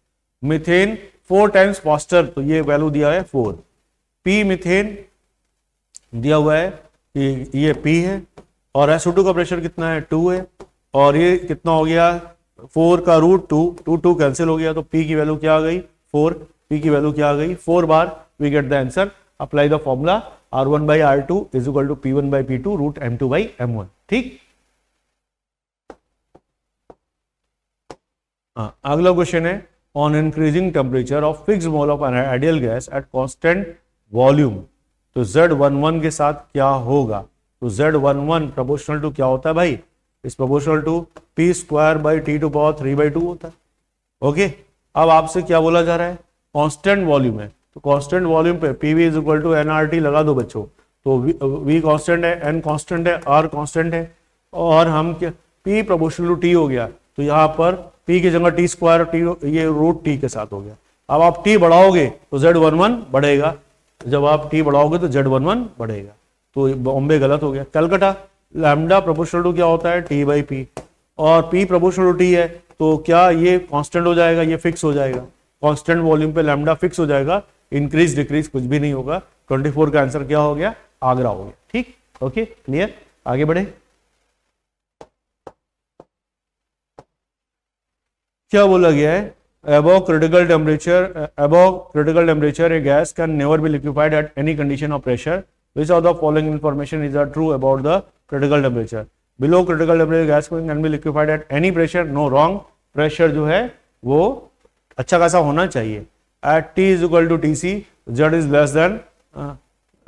Speaker 1: मिथेन फोर टाइम्स फॉस्टर तो ये वैल्यू दिया है फोर पी मिथेन दिया हुआ है कि ये पी है और एसओ टू का प्रेशर कितना है टू है और ये कितना हो गया फोर का root two two two cancel हो गया तो पी की वैल्यू क्या आ गई फोर पी की वैल्यू क्या आ गई four bar we get the answer apply the formula R one by R two is equal to P one by P two root M two by M one ठीक हाँ, अगला question है on increasing temperature of fix mole of an ideal gas at constant volume तो Z one one के साथ क्या होगा तो Z one one proportional to क्या होता है भाई इस proportional to P square by T to power three by two होता है ओके अब आपसे क्या बोला जा रहा है कॉन्स्टेंट वॉल्यूम है तो कांस्टेंट वॉल्यूम पे P V is equal to N R T लगा दो बच्चों तो वी कांस्टेंट है एन कांस्टेंट है आर कांस्टेंट है और हम क्या पी प्रोपोर्शनल टू टी हो गया तो यहाँ पर पी की जगह टी स्क्वायर टी ये रूट टी के साथ हो गया अब आप टी बढ़ाओगे तो जेड वन वन बढ़ेगा जब आप टी बढ़ाओगे तो जेड वन वन बढ़ेगा तो बॉम्बे गलत हो गया कलकटा लैमडा प्रोपोर्शनल टू क्या होता है टी बाई पी और पी प्रोपोर्शनल टू टी है तो क्या ये कांस्टेंट हो जाएगा ये फिक्स हो जाएगा कांस्टेंट वॉल्यूम पे लैमडा फिक्स हो जाएगा इंक्रीज डिक्रीज कुछ भी नहीं होगा 24 का आंसर क्या हो गया आगरा हो गया ठीक ओके क्लियर आगे बढ़े क्या बोला गया है above critical temperature above critical temperature a gas can never be liquefied at any condition of pressure which are the following information is are true about the critical temperature below critical temperature gas can be liquefied at any pressure no wrong pressure जो है वो अच्छा खासा होना चाहिए at t is equal to dc, Z is less than uh,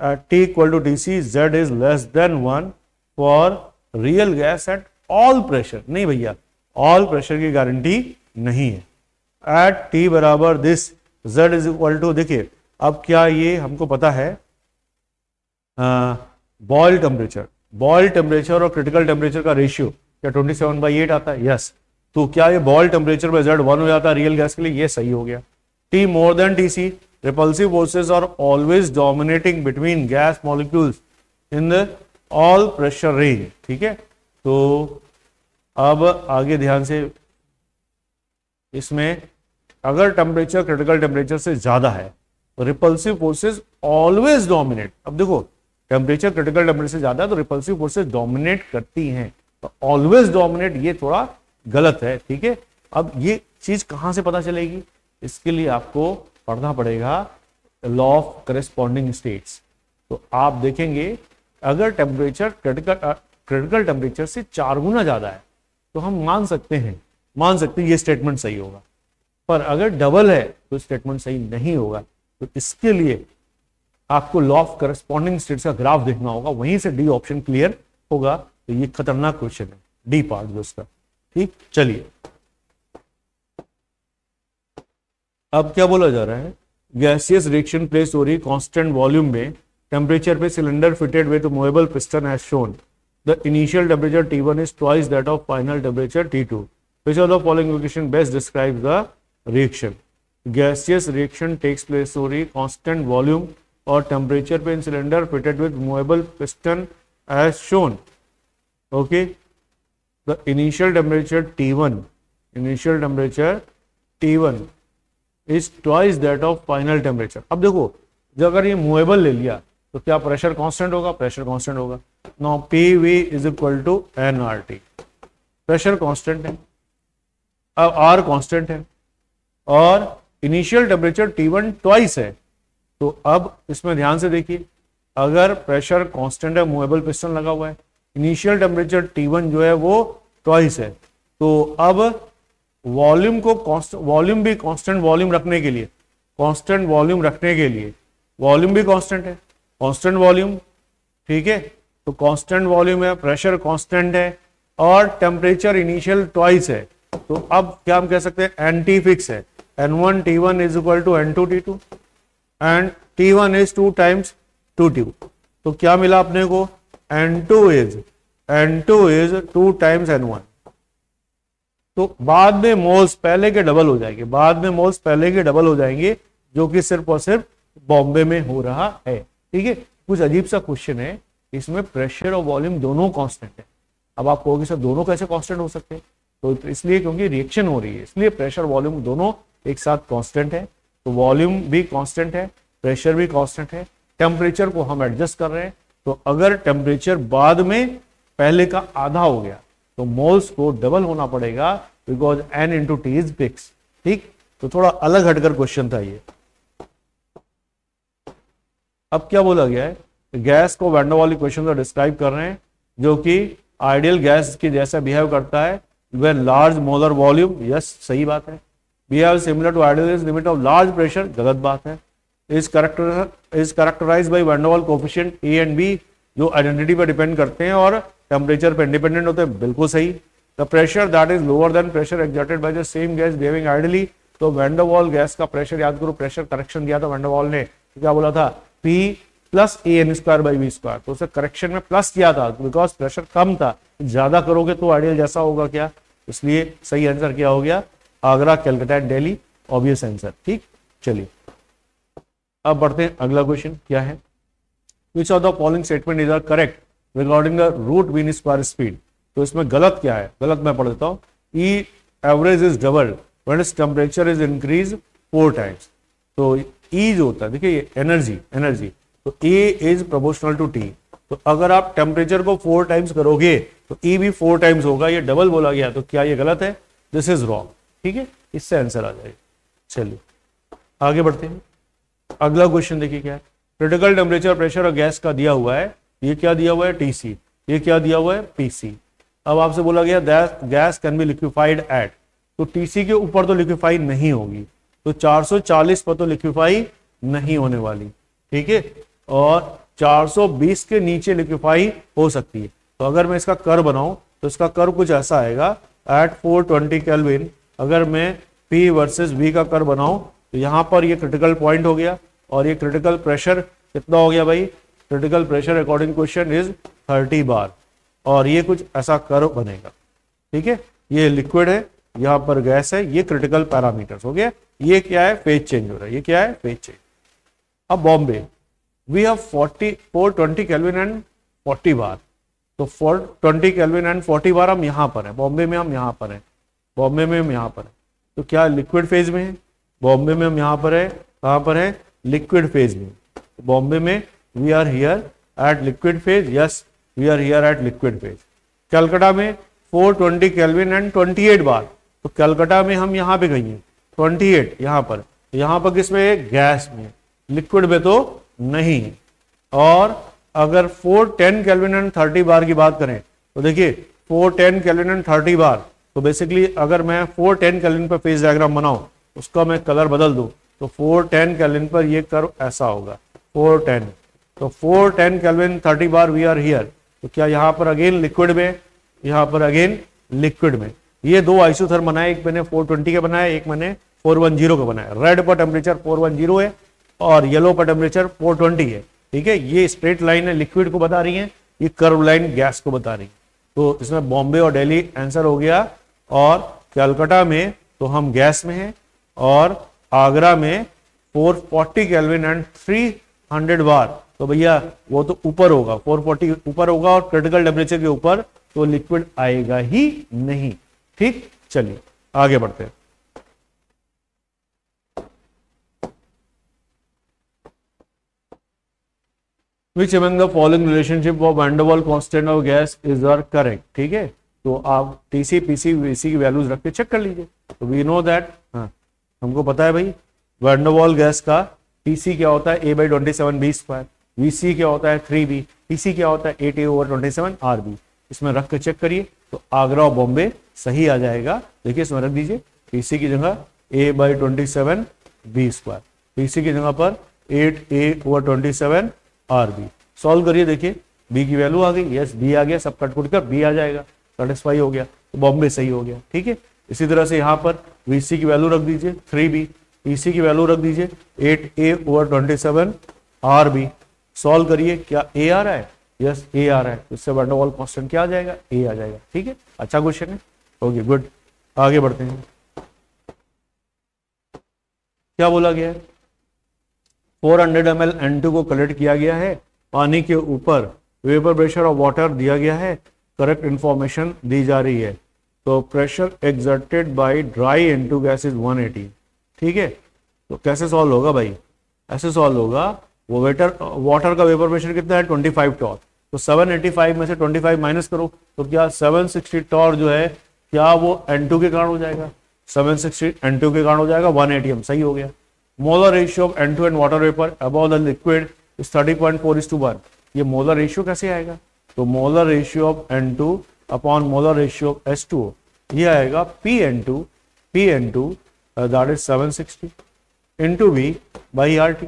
Speaker 1: at t equal to dc, z is less than 1 for real gas at all pressure. नहीं भैया all pressure की गारंटी नहीं है एट टी बराबर this z is equal to देखिए अब क्या ये हमको पता है बॉयल टेम्परेचर बॉयल टेम्परेचर और क्रिटिकल टेम्परेचर का रेशियो क्या ट्वेंटी सेवन बाई एट आता है यस yes. तो क्या ये बॉयल टेम्परेचर में जेड वन हो जाता है रियल गैस के लिए ये सही हो गया more than T C repulsive forces are always dominating between gas molecules in the all pressure range ठीक है तो अब आगे ध्यान से इसमें अगर टेम्परेचर क्रिटिकल टेम्परेचर से ज़्यादा है तो रिपल्सिव फोर्सेज ऑलवेज डोमिनेट अब देखो टेम्परेचर क्रिटिकल टेम्परेचर से ज़्यादा है तो रिपल्सिव फोर्सेज डोमिनेट करती हैं तो ऑलवेज डोमिनेट ये थोड़ा गलत है ठीक है अब ये चीज़ कहां से पता चलेगी इसके लिए आपको पढ़ना पड़ेगा लॉ ऑफ करेस्पॉन्डिंग स्टेट्स तो आप देखेंगे अगर टेम्परेचर क्रिटिकल क्रिटिकल टेम्परेचर से चार गुना ज़्यादा है तो हम मान सकते हैं मान सकते हैं ये स्टेटमेंट सही होगा पर अगर डबल है तो स्टेटमेंट सही नहीं होगा तो इसके लिए आपको लॉ ऑफ करेस्पॉन्डिंग स्टेट्स का ग्राफ देखना होगा वहीं से डी ऑप्शन क्लियर होगा तो ये खतरनाक क्वेश्चन है डी पार्ट जो ठीक चलिए अब क्या बोला जा रहा है गैसियस रिएक्शन प्लेस हो रही कॉन्स्टेंट वॉल्यूम में टेम्परेचर पे cylinder fitted with movable piston as shown the initial temperature T one is twice that of final temperature T two which of the following equation best describe the reaction gaseous reaction takes place हो रही constant volume और temperature पे in cylinder fitted with movable piston as shown okay the initial temperature T one initial temperature T one is twice that of final temperature अब देखो जब अगर ये movable ले लिया तो क्या प्रेशर कांस्टेंट होगा प्रेशर कांस्टेंट होगा now P V is equal to N R T pressure constant है अब आर कांस्टेंट है और initial temperature T one twice है तो अब इसमें ध्यान से देखिए अगर प्रेशर कांस्टेंट है मूवेबल पिस्टन लगा हुआ है इनिशियल टेम्परेचर टी वन जो है वो ट्वाइस है तो अब वॉल्यूम को वॉल्यूम भी कांस्टेंट वॉल्यूम रखने के लिए कांस्टेंट वॉल्यूम रखने के लिए वॉल्यूम भी कांस्टेंट है कांस्टेंट वॉल्यूम ठीक है तो कांस्टेंट वॉल्यूम है प्रेशर कांस्टेंट है और टेम्परेचर इनिशियल ट्वाइस है तो अब क्या हम कह सकते हैं एन टी फिक्स है N one T one is equal to N two T two and T one is two times two T तो क्या मिला अपने को N two is N two is two times N one तो बाद में moles पहले के डबल हो जाएंगे बाद में मोल्स पहले के डबल हो जाएंगे जो कि सिर्फ और सिर्फ बॉम्बे में हो रहा है ठीक है कुछ अजीब सा क्वेश्चन है इसमें प्रेशर और वॉल्यूम दोनों कांस्टेंट है अब आप कहोगे सर दोनों कैसे कांस्टेंट हो सकते हैं तो इसलिए क्योंकि रिएक्शन हो रही है इसलिए प्रेशर वॉल्यूम दोनों एक साथ कांस्टेंट है तो वॉल्यूम भी कांस्टेंट है प्रेशर भी कांस्टेंट है टेम्परेचर को हम एडजस्ट कर रहे हैं तो अगर टेम्परेचर बाद में पहले का आधा हो गया तो मोल्स को डबल होना पड़ेगा because N into T is fix ठीक तो थोड़ा अलग हटकर क्वेश्चन था ये अब क्या बोला गया है गैस को वैंडो वाली क्वेश्चन डिस्क्राइब कर रहे हैं जो कि आइडियल गैस की जैसा बिहेव करता है way large molar volume yes सही बात है behave similar to ideal limit of large pressure गलत बात है is character is characterize by van der Waals coefficient A and B जो आइडेंटिटी पर डिपेंड करते हैं और टेम्परेचर पर इंडिपेंडेंट होते हैं बिल्कुल सही the pressure that is lower than pressure exerted by the same gas behaving ideally तो वेंडोवॉल गैस का प्रेशर याद करो प्रेशर करेक्शन दिया था वेंडोवॉल ने क्या बोला था P plus A N square by V square तो उसे करेक्शन में प्लस किया था बिकॉज प्रेशर कम था ज्यादा करोगे तो आइडियल जैसा होगा क्या इसलिए सही आंसर क्या हो गया Agra Calcutta and Delhi obvious answer ठीक चलिए अब बढ़ते हैं अगला क्वेश्चन क्या है which of the following statement is are correct regarding the root mean square speed तो इसमें गलत क्या है गलत मैं पढ़ देता हूँ E average is double is temperature is increase four times तो ई e जो होता है देखिए एनर्जी एनर्जी तो A is proportional to T तो अगर आप टेम्परेचर को फोर टाइम्स करोगे तो ई e भी फोर टाइम्स होगा ये डबल बोला गया तो क्या ये गलत है दिस इज रॉन्ग ठीक है इससे आंसर आ जाएगा चलिए आगे बढ़ते हैं अगला क्वेश्चन देखिए क्या है क्रिटिकल टेम्परेचर प्रेशर और गैस का दिया हुआ है ये क्या दिया हुआ है टीसी ये क्या दिया हुआ है पीसी अब आपसे बोला गया gas can be liquefied at तो टीसी के ऊपर तो लिक्विफाई नहीं होगी तो 440 पर तो लिक्विफाई नहीं होने वाली ठीक है और 420 के नीचे लिक्विफाई हो सकती है तो अगर मैं इसका कर बनाऊं तो इसका कर कुछ ऐसा आएगा एट फोर ट्वेंटी अगर मैं पी वर्सेज वी का कर बनाऊं तो यहाँ पर ये क्रिटिकल पॉइंट हो गया और ये क्रिटिकल प्रेशर कितना हो गया भाई critical pressure according question is 30 bar और ये कुछ ऐसा कर्व बनेगा ठीक है ये लिक्विड है यहां पर गैस है ये क्रिटिकल पैरामीटर्स हो गया ये क्या है फेज चेंज हो रहा है ये क्या है फेज चेंज अब Bombay we have 40 four twenty kelvin and 40 bar तो four twenty kelvin and 40 bar हम यहां पर हैं बॉम्बे में हम यहां पर हैं बॉम्बे में हम यहां पर हैं तो क्या लिक्विड फेज में है बॉम्बे में हम यहां पर है कहां पर है लिक्विड फेज में बॉम्बे में we are here at liquid phase yes we are here at liquid phase Calcutta में 420 ट्वेंटी कैलविन एंड 28 बार तो कैलकाटा में हम यहाँ पे गई हैं ट्वेंटी एट यहाँ पर तो यहाँ पर किस में गैस में लिक्विड में तो नहीं और अगर 410 टेन कैलविन एंड 30 बार की बात करें तो देखिए 410 टेन कैलविन एंड 30 बार तो बेसिकली अगर मैं 410 टेन कैलविन पर फेज डायग्राम बनाऊँ उसका मैं कलर बदल दूँ तो 410 टेन कैलविन पर ये कर्व ऐसा होगा 410 तो four ten kelvin thirty bar we are here तो क्या यहाँ पर अगेन लिक्विड में यहाँ पर अगेन लिक्विड में ये दो आइसोथर बनाए एक मैंने 420 के बनाया एक मैंने 410 का बनाया रेड पर टेम्परेचर 410 है और येलो पर टेम्परेचर 420 है ठीक है ये स्ट्रेट लाइन है लिक्विड को बता रही है ये कर्व लाइन गैस को बता रही है तो इसमें बॉम्बे और डेली आंसर हो गया और कैलकटा में तो हम गैस में हैं और आगरा में 440 केल्विन एंड 300 बार तो भैया वो तो ऊपर होगा 440 ऊपर होगा और क्रिटिकल टेम्परेचर के ऊपर तो लिक्विड आएगा ही नहीं ठीक चलिए आगे बढ़ते हैं which among following relationship of van der Waals constant of gas is are correct ठीक है तो आप टीसी पीसी वीसी की वैल्यूज रख के चेक कर लीजिए तो वी नो दैट हाँ हमको पता है भाई वैंडोवॉल गैस का टीसी क्या होता है A by twenty seven B square V क्या होता है थ्री बी पीसी क्या होता है eight A over twenty seven R B इसमें रख कर चेक करिए तो आगरा और बॉम्बे सही आ जाएगा देखिए इसमें रख दीजिए पीसी की जगह A by twenty seven B square P C C की जगह पर eight A over twenty seven R B solve करिए देखिए बी की वैल्यू आ गई यस बी आ गया सब कट कुट कर बी आ जाएगा सेटिस्फाई हो गया तो बॉम्बे सही हो गया ठीक है इसी तरह से यहाँ पर वी सी की वैल्यू रख दीजिए थ्री बी ई सी की वैल्यू रख दीजिए eight A over twenty seven R B solve करिए क्या ए आ रहा है यस ए आ रहा है इससे वर्डोवॉल कॉन्स्टेंट क्या आ जाएगा ए आ जाएगा ठीक है अच्छा क्वेश्चन है ओके गुड आगे बढ़ते हैं क्या बोला गया फोर हंड्रेड एम एल को कलेक्ट किया गया है पानी के ऊपर वेपर प्रेशर ऑफ वाटर दिया गया है करेक्ट इंफॉर्मेशन दी जा रही है तो pressure exerted by dry N two gas is one ठीक है तो कैसे सॉल्व होगा भाई ऐसे सॉल्व होगा वो वेटर वाटर का वेपर प्रेशर कितना है 25 फाइव टॉर तो 785 में से 25 माइनस करो तो क्या 760 सिक्सटी टॉर जो है क्या वो N2 के कारण हो जाएगा 760 सिक्सटी एन के कारण हो जाएगा वन एटीएम सही हो गया molar ratio of N two and water vapour अब liquid is thirty point four is to one ये मोलर रेशियो कैसे आएगा तो molar ratio of N two upon molar ratio of S two ये आएगा P N two P N two that is seven sixty into B by R T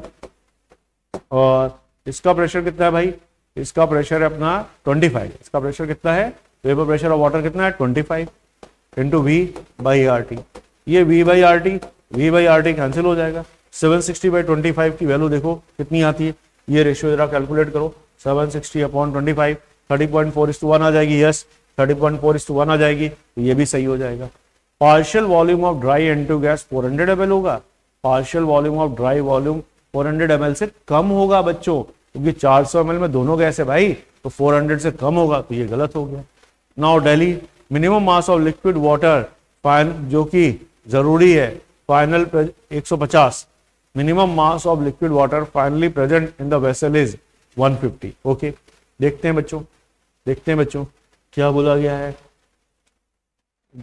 Speaker 1: और इसका pressure कितना है भाई इसका प्रेशर है अपना 25 इसका प्रेशर कितना है वेपर प्रेशर ऑफ वाटर कितना है 25 five into V by R T ये V by R T V by R T cancel हो जाएगा 760 सिक्सटी बाई ट्वेंटी की वैल्यू देखो कितनी आती है ये रेशियो जरा कैलकुलेट करो 760 sixty upon twenty five thirty point four is two one आ जाएगी yes thirty point four is two one आ जाएगी तो ये भी सही हो जाएगा partial volume of dry N two gas four hundred होगा partial volume of dry volume 400 ml से कम होगा बच्चों क्योंकि 400 ml में दोनों गैस है भाई तो 400 से कम होगा तो ये गलत हो गया now Delhi minimum mass of liquid water fine जो कि जरूरी है final 150 minimum mass of liquid water finally present in the vessel is 150 okay देखते हैं बच्चों देखते हैं बच्चों क्या बोला गया है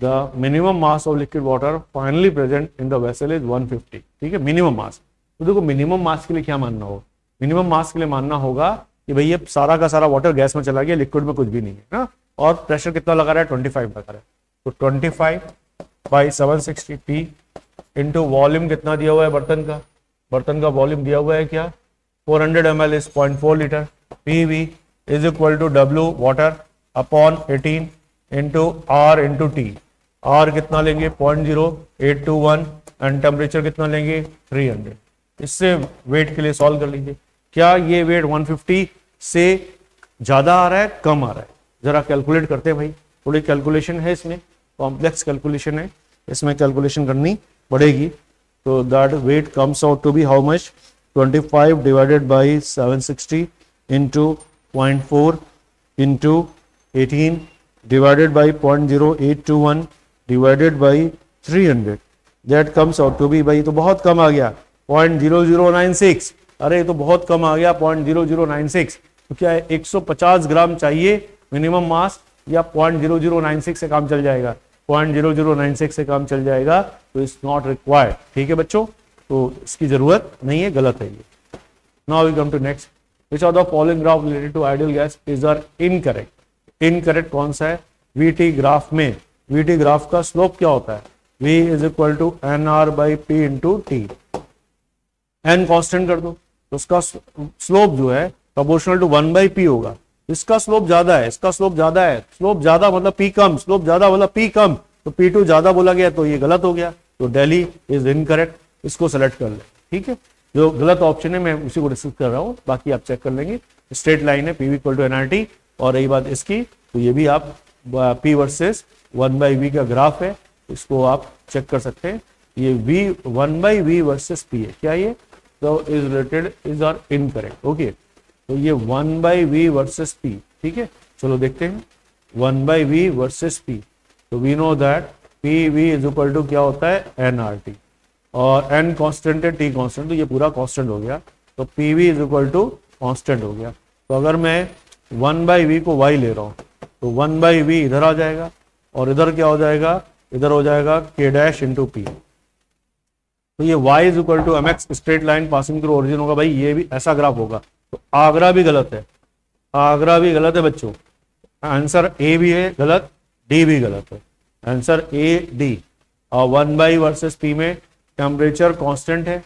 Speaker 1: the minimum mass of liquid water finally present in the vessel is 150 ठीक है मिनिमम मास तो देखो मिनिमम मास के लिए क्या मानना होगा मिनिमम मास के लिए मानना होगा कि भाई ये सारा का सारा वाटर गैस में चला गया लिक्विड में कुछ भी नहीं है ना हाँ? और प्रेशर कितना लगा रहा है ट्वेंटी फाइव लगा रहा है तो twenty five by seven sixty P into volume कितना दिया हुआ है बर्तन का बर्तन का वॉल्यूम दिया हुआ है क्या four hundred M L is point four litre P V is equal to W water upon eighteen into R into T R कितना लेंगे point zero eight two one and temperature कितना लेंगे थ्री हंड्रेड इससे wait के लिए solve कर लीजिए क्या ये वेट 150 से ज़्यादा आ रहा है कम आ रहा है ज़रा कैलकुलेट करते हैं भाई थोड़ी कैलकुलेशन है इसमें कॉम्प्लेक्स कैलकुलेशन है इसमें कैलकुलेशन करनी पड़ेगी तो that weight comes out to be how much 25 divided by 760 by point zero eight two one divided by three hundred that comes out to be भाई तो बहुत कम आ गया point zero zero nine six अरे तो बहुत कम आ गया point zero zero nine six तो क्या है पचास ग्राम चाहिए मिनिमम मास या point zero zero nine six से काम चल जाएगा point zero zero nine six से काम चल जाएगा तो इट्स नॉट रिक्वायर्ड ठीक है बच्चों तो इसकी जरूरत नहीं है गलत है ये now we come to next which are the following graph related to ideal gas is are incorrect incorrect कौन सा है वीटी ग्राफ में वीटी ग्राफ का स्लोप क्या होता है V is equal to N R by P into T N constant कर दो तो उसका स्लोप जो है proportional to one by P होगा इसका स्लोप ज्यादा है इसका स्लोप ज्यादा है स्लोप ज्यादा मतलब पी कम स्लोप ज्यादा मतलब पी कम तो पी टू ज्यादा बोला गया तो ये गलत हो गया तो डेली इज इनकरेक्ट इसको सेलेक्ट कर ले ठीक है जो गलत ऑप्शन है मैं उसी को डिस्कस कर रहा हूँ बाकी आप चेक कर लेंगे स्ट्रेट लाइन है पीवी इक्वल टू टी और रही बात इसकी तो ये भी आप P versus one by V का ग्राफ है इसको आप चेक कर सकते हैं ये V one by V versus P है क्या ये so is related is are incorrect okay तो ये one by V versus P ठीक है चलो देखते हैं one by V versus P तो we know that P V is equal to क्या होता है एन आर टी और एन कॉन्स्टेंट है टी कॉन्स्टेंट तो ये पूरा कॉन्स्टेंट हो गया तो P V is equal to constant हो गया तो अगर मैं वन बाई वी को वाई ले रहा हूँ तो वन बाई वी इधर आ जाएगा और इधर क्या हो जाएगा इधर हो जाएगा के डैश इंटू पी तो ये Y is equal to M X straight line passing through origin होगा भाई ये भी ऐसा ग्राफ होगा तो आगरा भी गलत है आगरा भी गलत है बच्चों आंसर ए भी है गलत डी भी गलत है आंसर ए डी और वन बाई वर्सेस पी में टेम्परेचर कांस्टेंट है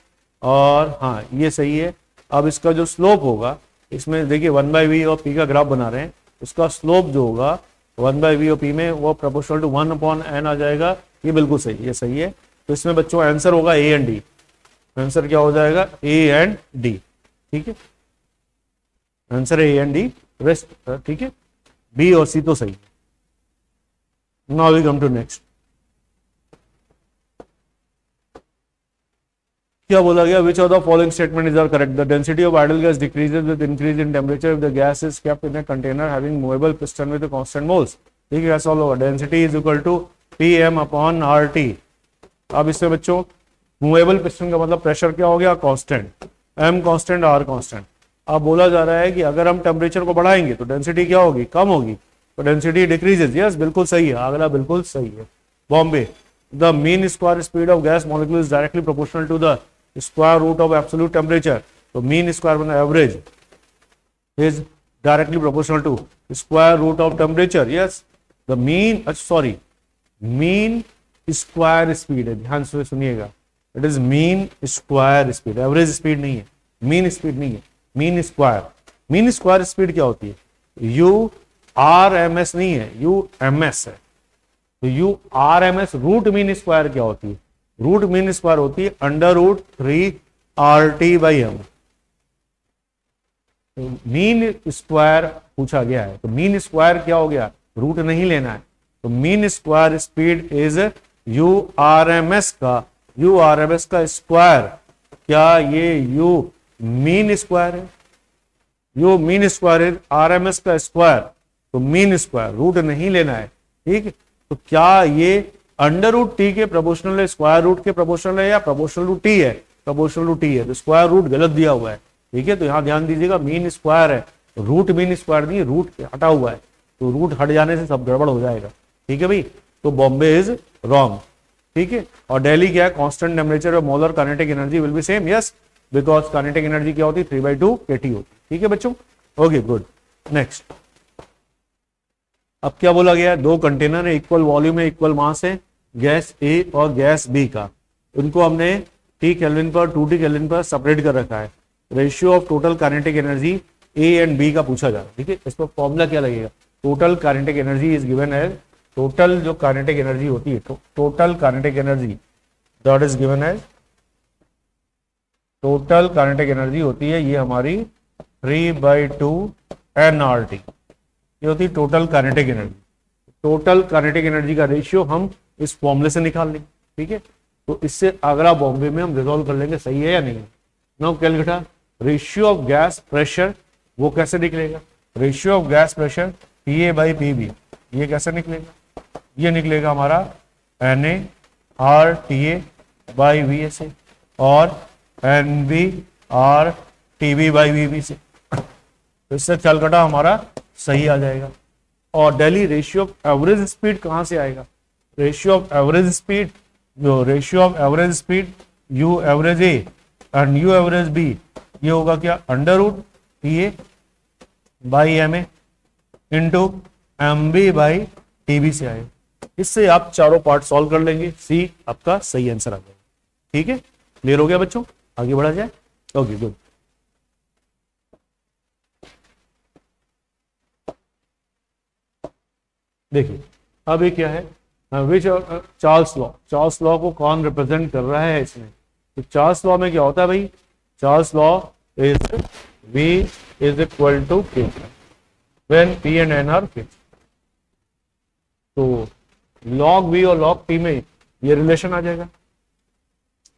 Speaker 1: और हाँ ये सही है अब इसका जो स्लोप होगा इसमें देखिए वन बाई वी और पी का ग्राफ बना रहे हैं उसका स्लोप जो होगा वन बाई वी और पी में वो proportional to one upon N आ जाएगा ये बिल्कुल सही ये सही है तो इसमें बच्चों आंसर होगा ए एंड डी आंसर क्या हो जाएगा ए एंड डी ठीक है answer A and D rest ठीक है बी और सी तो सही now we come to next क्या बोला गया which of the following statement is are correct the density of ideal gas decreases with increase in temperature if the gas is kept in a container having movable piston with constant moles ठीक है solve density is equal to P M upon R T अब इसमें बच्चों movable piston का मतलब pressure क्या हो गया constant M constant R constant अब बोला जा रहा है कि अगर हम टेम्परेचर को बढ़ाएंगे तो डेंसिटी क्या होगी कम होगी तो डेंसिटी डिक्रीजेज यस बिल्कुल सही है आगरा बिल्कुल सही है Bombay the mean square speed of gas molecule is directly proportional to the square root of absolute temperature तो मीन स्क्वायर मतलब average is directly proportional to square root of temperature yes the mean sorry mean square speed है ध्यान से सुनिएगा it is mean square speed average speed नहीं है mean speed नहीं है mean square mean square speed क्या होती है यू आर एम एस नहीं है यू एम एस है तो U R M S root mean square क्या होती है रूट मीन स्क्वायर होती है under root three R T by M mean square पूछा गया है तो मीन स्क्वायर क्या हो गया रूट नहीं लेना है तो mean square speed is U R M S का यू आर एम एस का स्क्वायर क्या ये यू मीन स्क्वायर है U mean square R M S का स्क्वायर तो मीन स्क्वायर रूट नहीं लेना है ठीक है तो क्या ये अंडर रूट टी के प्रोपोर्शनल है स्क्वायर रूट के प्रोपोर्शनल है या प्रोपोर्शनल रूट टी है प्रोपोर्शनल रूट टी है तो स्क्वायर रूट गलत दिया हुआ है ठीक है तो यहां ध्यान दीजिएगा मीन स्क्वायर है रूट मीन स्क्वायर नहीं रूट हटा हुआ है तो रूट हट जाने से सब गड़बड़ हो जाएगा ठीक है भाई तो बॉम्बे इज रॉन्ग ठीक है और डेली क्या है कॉन्स्टेंट टेम्परेचर और molar kinetic energy will be same yes because kinetic energy क्या होती है three by two K T होती ठीक है बच्चों ओके गुड नेक्स्ट अब क्या बोला गया दो कंटेनर है इक्वल वॉल्यूम है इक्वल मास है गैस ए और गैस बी का उनको हमने टी केल्विन पर टू टी केल्विन पर सेपरेट कर रखा है ratio of total kinetic energy A and B का पूछा जा रहा है ठीक है इस पर फॉर्मूला क्या लगेगा total kinetic energy is given as total जो काइनेटिक एनर्जी होती है तो total kinetic energy that is given as total kinetic energy होती है ये हमारी three by two N R T ये होती है total kinetic energy total kinetic energy का रेशियो हम इस फॉर्मुले से निकाल लेंगे ठीक है तो इससे आगरा बॉम्बे में हम रिजोल्व कर लेंगे सही है या नहीं now calculate ratio of gas pressure वो कैसे निकलेगा ratio of gas pressure P A by P B ये कैसे निकलेगा ये निकलेगा हमारा N A R T A by V S A और N B R T B by V B से तो इससे चलकटा हमारा सही आ जाएगा और Delhi ratio of average speed कहाँ से आएगा रेशियो ऑफ एवरेज स्पीड जो ratio of average speed U average A and U average B ये होगा क्या under root T A by M A into M B by T B से आएगा इससे आप चारों पार्ट सॉल्व कर लेंगे सी आपका सही आंसर आ जाएगा ठीक है क्लियर हो गया बच्चों आगे बढ़ा जाए ओके गुड देखिए अब ये क्या है which Charles law Charles law को कौन रिप्रेजेंट कर रहा है इसमें तो चार्ल्स लॉ में क्या होता है भाई Charles law is V is equal to K when P and N R K तो लॉग वी और लॉग टी में ये रिलेशन आ जाएगा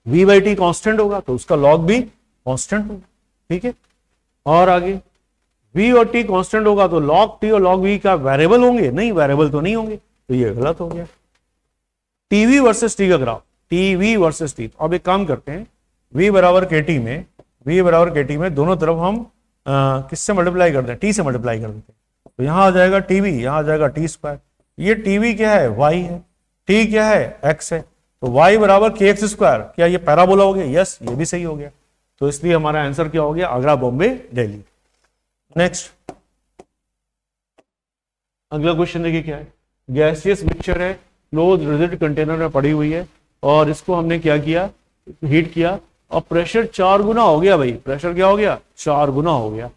Speaker 1: वी बाई टी कॉन्स्टेंट होगा तो उसका लॉग भी कॉन्स्टेंट होगा ठीक है और आगे वी और टी कांस्टेंट होगा तो लॉग टी और लॉग वी का वेरिएबल होंगे नहीं वेरिएबल तो नहीं होंगे तो ये गलत हो गया टीवी वर्सेस टी का ग्राफ टीवी वर्सेस टी अब एक काम करते हैं वी बराबर के में वी बराबर के में दोनों तरफ हम किससे मल्टीप्लाई करते हैं टी से मल्टीप्लाई कर देते हैं तो यहां आ जाएगा टीवी यहां आ जाएगा टी स्क्वायर ये टीवी क्या है वाई है टी क्या है एक्स है तो वाई बराबर के एक्स स्क्वायर क्या ये पैराबोला हो गया यस ये भी सही हो गया तो इसलिए हमारा आंसर क्या हो गया आगरा बॉम्बे दिल्ली नेक्स्ट अगला क्वेश्चन देखिए क्या है गैसियस मिक्सचर है क्लोज रिजिड कंटेनर में पड़ी हुई है और इसको हमने क्या किया हीट किया और प्रेशर चार गुना हो गया भाई प्रेशर क्या हो गया चार गुना हो गया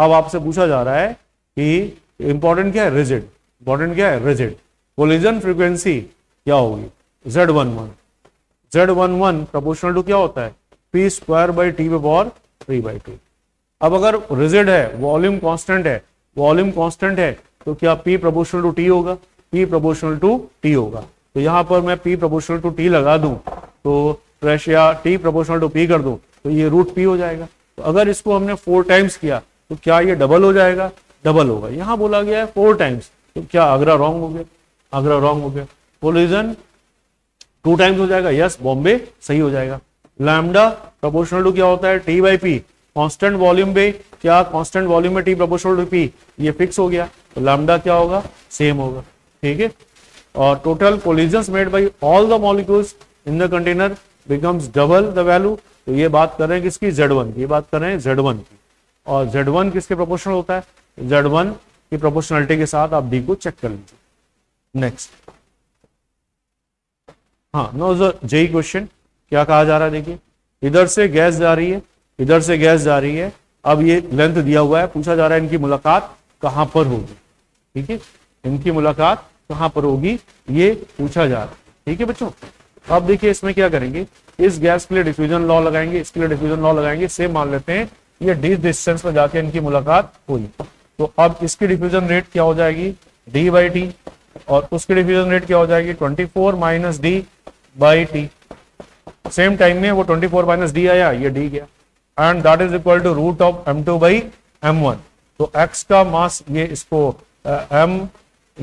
Speaker 1: अब आपसे पूछा जा रहा है कि इंपॉर्टेंट क्या है रिजिड इंपॉर्टेंट क्या है रिजिड कोलिजन फ्रीक्वेंसी क्या होगी Z one one Z one one proportional to क्या होता है P square by T power three by two अब अगर रिजिड है वॉल्यूम कांस्टेंट है वॉल्यूम कांस्टेंट है तो क्या पी प्रपोर्शनल टू टी होगा पी प्रपोर्शनल टू टी होगा तो यहां पर मैं पी प्रपोर्शनल टू टी लगा दूँ तो प्रेश या टी प्रपोर्शनल टू पी कर दूँ तो ये रूट पी हो जाएगा तो अगर इसको हमने फोर टाइम्स किया तो क्या ये डबल हो जाएगा डबल होगा यहां बोला गया है फोर टाइम्स तो क्या आगरा रॉन्ग हो गया आगरा रॉन्ग हो गया कोलिजन टू टाइम्स हो जाएगा यस बॉम्बे सही हो जाएगा लैमडा प्रपोर्शनल टू क्या होता है T by P constant volume पे क्या कॉन्स्टेंट वॉल्यूम में टी प्रपोर्शनल टू पी ये फिक्स हो गया तो लैमडा क्या होगा सेम होगा ठीक है और total collision made by all the molecules in the container becomes double the value तो ये बात कर रहे हैं किसकी जेड वन की ये बात कर रहे हैं जेड वन की और जेड वन किसके प्रपोर्शनल होता है जेड वन कि प्रोपोर्शनलिटी के साथ आप डी को चेक कर लीजिए नेक्स्ट हाँ नो जेई क्वेश्चन क्या कहा जा रहा है देखिए इधर से गैस जा रही है इधर से गैस जा रही है अब ये लेंथ दिया हुआ है पूछा जा रहा है इनकी मुलाकात कहां पर होगी ठीक है इनकी मुलाकात कहां पर होगी ये पूछा जा रहा है ठीक है बच्चों अब देखिए इसमें क्या करेंगे इस गैस के लिए डिफ्यूजन लॉ लगाएंगे इसके लिए डिफ्यूजन लॉ लगाएंगे सेम मान लेते हैं ये डी डिस्टेंस में जाके इनकी मुलाकात हुई तो अब इसकी डिफ्यूजन रेट क्या हो जाएगी डी बाई टी और उसकी डिफ्यूजन रेट क्या हो जाएगी 24 four minus D by T same time में वो 24 फोर माइनस डी आया ये डी गया and that is equal to root of M two by M one तो एक्स का मास ये इसको एम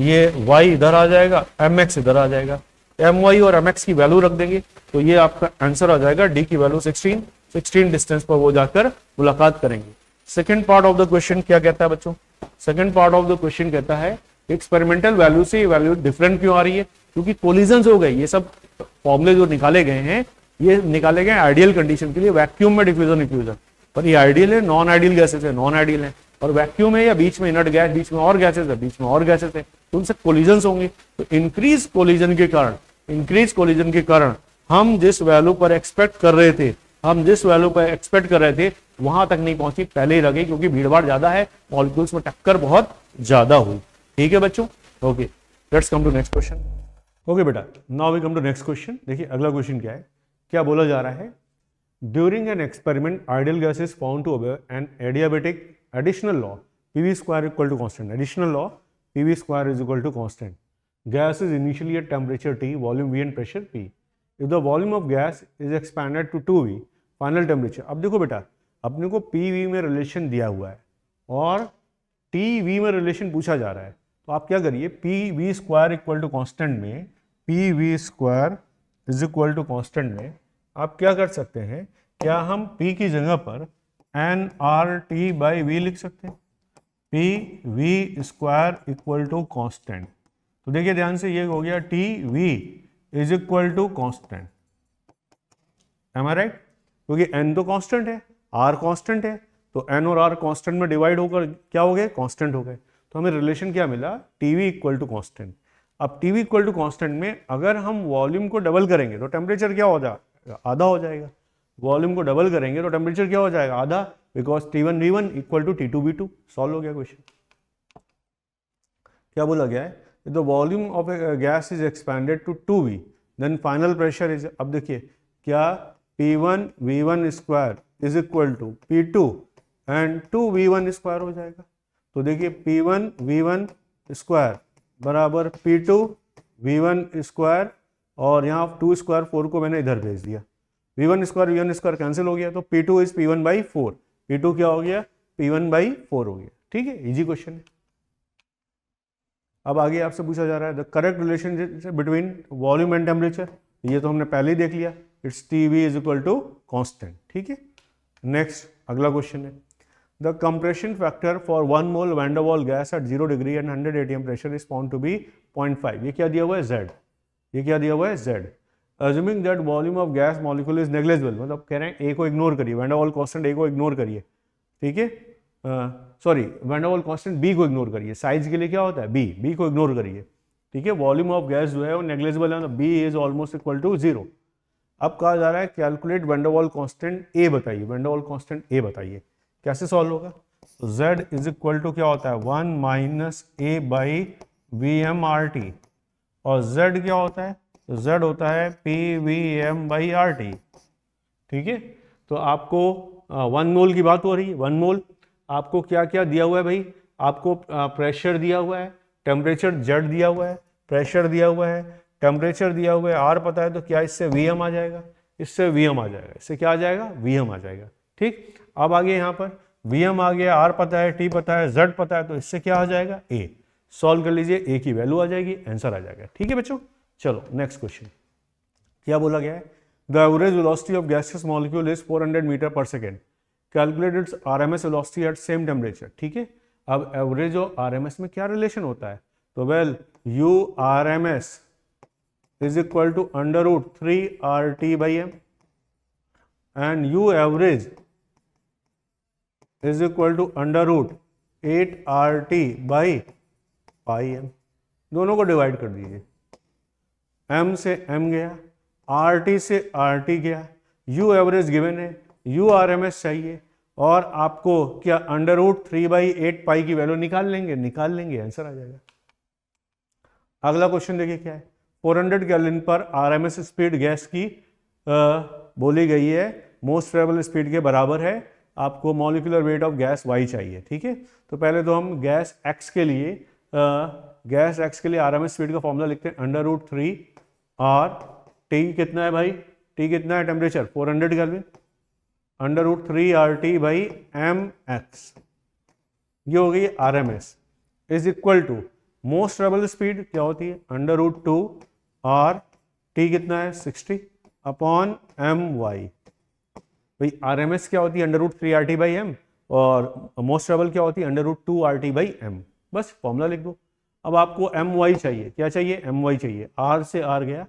Speaker 1: ये वाई इधर आ जाएगा एम एक्स इधर आ जाएगा एम वाई और एम एक्स की वैल्यू रख देंगे तो ये आपका आंसर आ जाएगा डी की वैल्यू सिक्सटीन सिक्सटीन डिस्टेंस पर वो जाकर मुलाकात करेंगे second part of the question क्या कहता है बच्चों second part of the question कहता है एक्सपेरिमेंटल वैल्यू से वैल्यू डिफरेंट क्यों आ रही है क्योंकि कोलिजन हो गए ये सब फॉर्मुले जो निकाले गए हैं ये निकाले गए आइडियल कंडीशन के लिए वैक्यूम में डिफ्यूजन इफ्यूजन पर ये आइडियल है नॉन आइडियल गैसेस है नॉन आइडियल है और वैक्यूम है या बीच में इनर्ट गैस बीच में और गैसेस है बीच में और गैसेस है तो उनसे कोलिजन होंगे तो इंक्रीज कोलिजन के कारण इंक्रीज कोलिजन के कारण हम जिस वैल्यू पर एक्सपेक्ट कर रहे थे हम जिस वैल्यू पर एक्सपेक्ट कर रहे थे वहां तक नहीं पहुंची पहले ही लगे क्योंकि भीड़भाड़ ज्यादा है मॉलिक्यूल्स में टक्कर बहुत ज्यादा हुई ठीक है बच्चों okay let's come to next question okay बेटा now we come to next question देखिए अगला क्वेश्चन क्या है क्या बोला जा रहा है during an experiment ideal gas is found to obey an adiabatic additional law P V square equal to constant additional law P V square is equal to constant is initially at temperature T volume V and pressure P if the volume of gas is expanded to two V final temperature अब देखो बेटा अपने को P V में relation दिया हुआ है और टी वी में रिलेशन पूछा जा रहा है तो आप क्या करिए P V square equal to constant में P V square is equal to constant में आप क्या कर सकते हैं क्या हम पी की जगह पर N R T by V लिख सकते हैं P V square equal to constant तो देखिए ध्यान से ये हो गया T V is equal to constant am I right क्योंकि एन तो कॉन्स्टेंट है आर कॉन्स्टेंट है तो एन और आर कॉन्स्टेंट में डिवाइड होकर क्या हो गए कॉन्स्टेंट हो गए तो हमें रिलेशन क्या मिला T V equal to constant अब T V equal to constant में अगर हम वॉल्यूम को डबल करेंगे तो टेम्परेचर तो क्या हो जाएगा आधा हो जाएगा वॉल्यूम को डबल करेंगे तो टेम्परेचर क्या हो जाएगा आधा because T one V one equal to T two V two solve हो गया क्वेश्चन क्या बोला गया है the volume of gas is expanded to two V then final pressure is अब देखिए क्या one V one square is equal to P two and two V one square हो जाएगा तो देखिए P one V one square बराबर P two V one square और यहाँ टू स्क्वायर फोर को मैंने इधर भेज दिया V one square one square cancel हो गया तो P two is P one by four P two क्या हो गया पी वन बाई फोर हो गया ठीक है इजी क्वेश्चन है अब आगे आपसे पूछा जा रहा है the correct relationship between volume and temperature ये तो हमने पहले ही देख लिया it's T V is equal to constant ठीक है नेक्स्ट अगला क्वेश्चन है the compression factor for one mole van der Waals gas at zero degree and hundred M pressure is found to be point five ये क्या दिया हुआ है जेड ये क्या दिया हुआ है Z assuming that volume of gas molecule is negligible मतलब कह रहे हैं ए को इग्नोर करिए वैंडोवॉल कॉन्स्टेंट ए को इग्नोर करिए ठीक है सॉरी वैंडोवॉल कॉन्स्टेंट बी को इग्नोर करिए साइज के लिए क्या होता है बी बी को इग्नोर करिए ठीक है वॉल्यूम ऑफ गैस जो है वो नेग्लेजिबल है B is almost equal to zero अब कहा जा रहा है कैलकुलेट वेंडोवॉल कांस्टेंट ए बताइए वेंडोवॉल कांस्टेंट ए बताइए कैसे सॉल्व होगा तो z इज इक्वल टू क्या होता है one minus A by V M R T और z क्या होता है तो z होता है P V M by R T ठीक है तो आपको वन मोल की बात हो रही है वन मोल आपको क्या क्या दिया हुआ है भाई आपको प्रेशर दिया हुआ है टेम्परेचर जेड दिया हुआ है प्रेशर दिया हुआ है टेम्परेचर दिया हुआ है आर पता है तो क्या इससे वी आ जाएगा इससे वी आ जाएगा इससे क्या आ जाएगा वी आ जाएगा ठीक अब आगे यहाँ पर वी आ गया आर पता है टी पता है जेड पता है तो इससे क्या आ जाएगा ए सॉल्व कर लीजिए ए की वैल्यू आ जाएगी आंसर आ जाएगा ठीक है बच्चों चलो नेक्स्ट क्वेश्चन क्या बोला गया है the average velocity of gaseous molecule is 400 metre per second calculated R M S velocity at same temperature ठीक है अब एवरेज और आर एम एस में क्या रिलेशन होता है तो well U R M S is equal to under root three R T by M and U average is equal to under root eight R T by pi M दोनों को divide कर दीजिए M से M गया R T से R T गया U average given है U R M S चाहिए और आपको क्या under root three by eight pi की वैल्यू निकाल लेंगे निकाल लेंगे आंसर आ जाएगा अगला क्वेश्चन देखिए क्या है 400 गैलन पर आरएमएस स्पीड गैस की आ, बोली गई है मोस्ट ट्रेवल स्पीड के बराबर है आपको molecular weight of gas Y चाहिए ठीक है तो पहले तो हम गैस एक्स के लिए आ, गैस एक्स के लिए आर स्पीड का फॉर्मूला लिखते हैं under root three R T कितना है भाई टी कितना है temperature 400 hundred kelvin under root three R T भाई एम एक्स ये हो गई R M S is equal to most ट्रेवल स्पीड क्या होती है अंडर रूट टू और टी कितना है 60 अपॉन एम वाई भाई आर एम एस क्या होती है under root three R T by M और मोस्ट ट्रेबल क्या होती है under root two R T by M बस फॉर्मूला लिख दो अब आपको एम वाई चाहिए क्या चाहिए एम वाई चाहिए आर से आर गया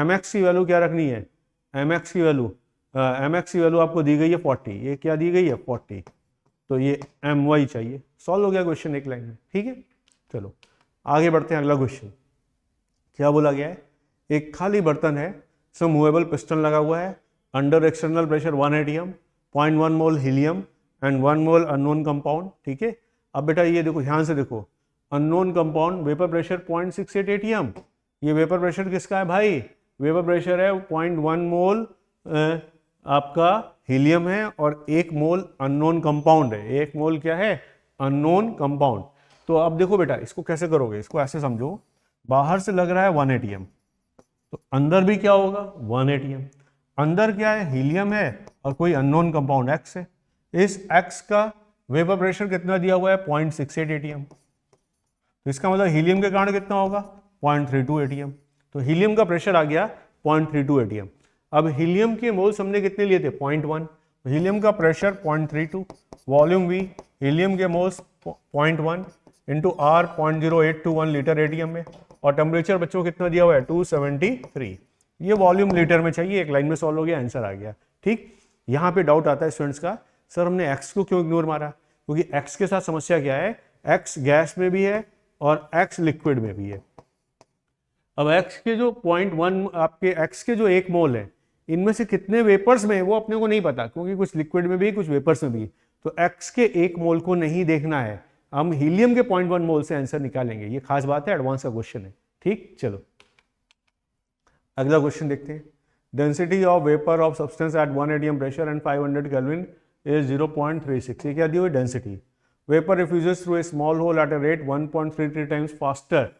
Speaker 1: एम एक्स की वैल्यू क्या रखनी है एम एक्स की वैल्यू एम एक्स की वैल्यू आपको दी गई है फोर्टी ये क्या दी गई है फोर्टी तो ये एम वाई चाहिए सॉल्व हो गया क्वेश्चन एक लाइन में ठीक है चलो आगे बढ़ते हैं अगला क्वेश्चन क्या बोला गया है एक खाली बर्तन है इसमें मूवेबल पिस्टन लगा हुआ है under external pressure one ATM point one mole helium and one mole unknown compound ठीक है अब बेटा ये देखो ध्यान से देखो unknown compound vapour pressure point six eight ATM ये वेपर प्रेशर किसका है भाई वेपर प्रेशर है पॉइंट वन मोल आपका हीलियम है और एक मोल अननोन कंपाउंड है एक मोल क्या है अननोन कंपाउंड तो अब देखो बेटा इसको कैसे करोगे इसको ऐसे समझो बाहर से लग रहा है वन एटीएम तो अंदर भी क्या होगा वन एटीएम अंदर क्या है हीलियम है और कोई अननोन कंपाउंड एक्स है इस एक्स का वेपर प्रेशर कितना दिया हुआ है पॉइंट सिक्स एट एटीएम तो इसका मतलब हीलियम के कारण कितना होगा पॉइंट थ्री टू एटीएम तो हीलियम का प्रेशर आ गया पॉइंट थ्री टू एटीएम अब हीलियम के मोल्स हमने कितने लिए थे पॉइंट वन हीलियम का pressure point three two volume V helium के moles point one into R point zero eight two one litre ATM में और टेम्परेचर बच्चों कितना दिया हुआ है थ्री ये वॉल्यूम लीटर में चाहिए एक लाइन में सॉल्व हो गया आंसर आ गया ठीक यहाँ पे डाउट आता है स्टूडेंट्स का सर हमने एक्स को क्यों इग्नोर मारा क्योंकि एक्स के साथ समस्या क्या है एक्स गैस में भी है और एक्स लिक्विड में भी है अब एक्स के जो पॉइंट वन आपके एक्स के जो एक मोल है इनमें से कितने वेपर्स में वो अपने को नहीं पता क्योंकि कुछ लिक्विड में भी कुछ वेपर्स में भी तो एक्स के एक मोल को नहीं देखना है हम हीलियम के पॉइंट वन मोल से आंसर निकालेंगे ये खास बात है एडवांस का क्वेश्चन है ठीक चलो अगला क्वेश्चन देखते हैं density of vapour of substance at one ATM pressure and 500 hundred kelvin is zero point three six ये क्या दी हुई density vapour effuse through a small hole at a rate one point three three times faster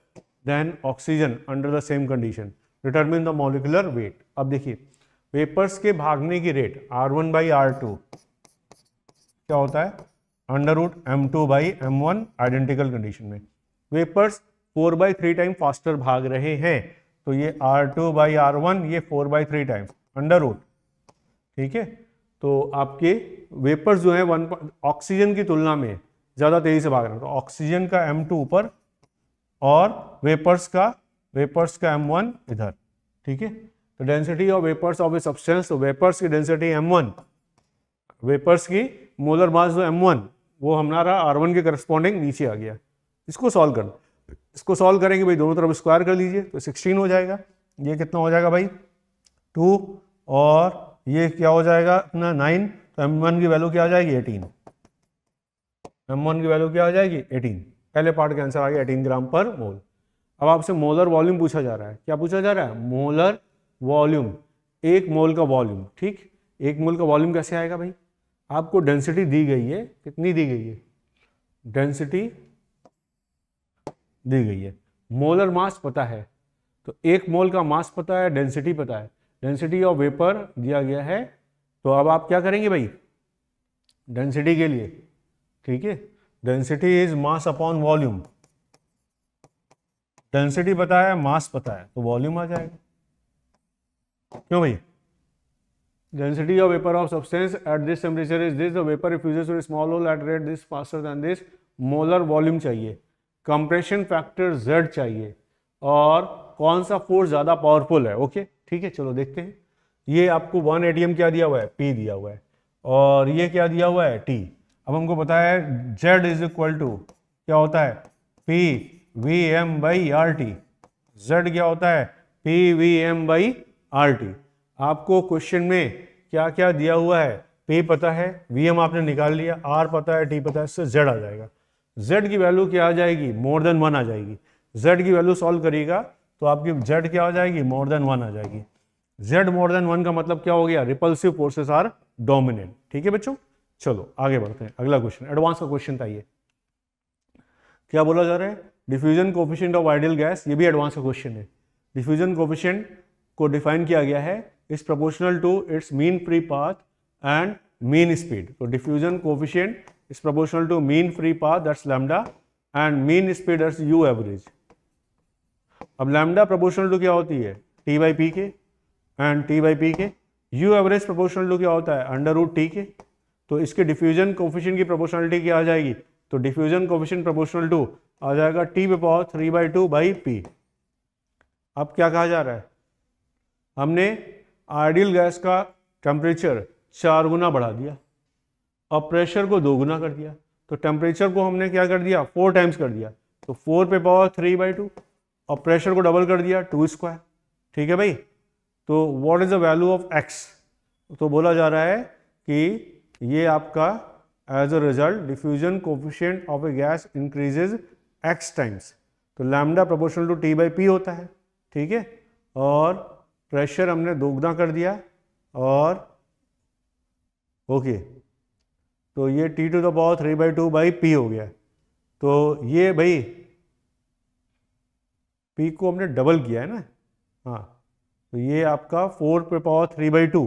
Speaker 1: than oxygen under the same condition determine the molecular weight अब देखिए vapours के भागने की rate R one by R two क्या होता है under root M two by M one identical condition में vapours four by three time faster भाग रहे हैं तो ये R two by R one ये four by three time under root ठीक है तो आपके वेपर्स जो है वन ऑक्सीजन की तुलना में ज़्यादा तेज़ी से भाग रहे हैं तो ऑक्सीजन का एम टू ऊपर और वेपर्स का वेपर्स का एम वन इधर ठीक है तो density of vapours of a substance vapours की डेंसिटी एम वन वेपर्स की मोलर मास जो M1 वो हमारा R1 के करस्पॉन्डिंग नीचे आ गया इसको सॉल्व करना इसको सॉल्व करेंगे भाई दोनों तरफ स्क्वायर कर लीजिए तो 16 हो जाएगा ये कितना हो जाएगा भाई 2 और ये क्या हो जाएगा अपना 9 तो M1 की वैल्यू क्या आ जाएगी 18 M1 की वैल्यू क्या आ जाएगी 18 पहले पार्ट का आंसर आ गया एटीन ग्राम पर मोल अब आपसे मोलर वॉल्यूम पूछा जा रहा है क्या पूछा जा रहा है मोलर वॉल्यूम एक मोल का वॉल्यूम ठीक एक मोल का वॉल्यूम कैसे आएगा भाई आपको डेंसिटी दी गई है कितनी दी गई है डेंसिटी दी गई है मोलर मास पता है तो एक मोल का मास पता है डेंसिटी पता है डेंसिटी ऑफ वेपर दिया गया है तो अब आप क्या करेंगे भाई डेंसिटी के लिए ठीक है density is mass upon volume density पता है मास पता है तो वॉल्यूम आ जाएगा क्यों भाई density of vapour of substance at this temperature is this the vapor refuses to a small hole at rate this molar volume चाहिए कंप्रेशन फैक्टर जेड चाहिए और कौन सा फोर्स ज़्यादा पावरफुल है ओके ठीक है चलो देखते हैं ये आपको वन एटीएम क्या दिया हुआ है पी दिया हुआ है और ये क्या दिया हुआ है टी अब हमको पता है जेड इज इक्वल टू क्या होता है P V M by R T Z क्या होता है P V M by R T आपको क्वेश्चन में क्या क्या दिया हुआ है पे पता है वी एम आपने निकाल लिया आर पता है टी पता है इससे जेड आ जाएगा जेड की वैल्यू क्या आ जाएगी मोर देन वन आ जाएगी जेड की वैल्यू सॉल्व करिएगा तो आपकी जेड क्या हो जाएगी मोर देन वन आ जाएगी जेड मोर देन वन का मतलब क्या हो गया रिपल्सिव फोर्सेस आर डोमिनेंट ठीक है बच्चों चलो आगे बढ़ते हैं अगला क्वेश्चन एडवांस का क्वेश्चन था ये क्या बोला जा रहा है diffusion coefficient of ideal gas ये भी एडवांस का क्वेश्चन है डिफ्यूजन कोफिशियंट को डिफाइन किया गया है is proportional to its mean free path and mean speed तो diffusion coefficient is proportional to mean free path that's lambda and mean speed that's U average अब lambda proportional to क्या होती है T by P K and T by P K U average proportional to क्या होता है under root T के तो इसके डिफ्यूजन कोफिशियन की प्रोपोर्शनलिटी क्या आ जाएगी तो डिफ्यूजन कोफिशियन प्रोपोर्शनल टू आ जाएगा टी पे power three by two by P अब क्या कहा जा रहा है हमने आइडियल गैस का टेम्परेचर चार गुना बढ़ा दिया और प्रेशर को दो गुना कर दिया तो टेम्परेचर को हमने क्या कर दिया फोर टाइम्स कर दिया तो फोर पे पावर थ्री बाई टू और प्रेशर को डबल कर दिया टू स्क्वायर ठीक है भाई तो what is the value of X तो बोला जा रहा है कि ये आपका as a result diffusion coefficient of a gas increases X times तो lambda proportional to T by P होता है ठीक है और प्रेशर हमने दोगुना कर दिया और ओके तो ये T to the power three by two by P हो गया तो ये भाई पी को हमने डबल किया है ना हाँ तो ये आपका फोर पे पावर थ्री बाई टू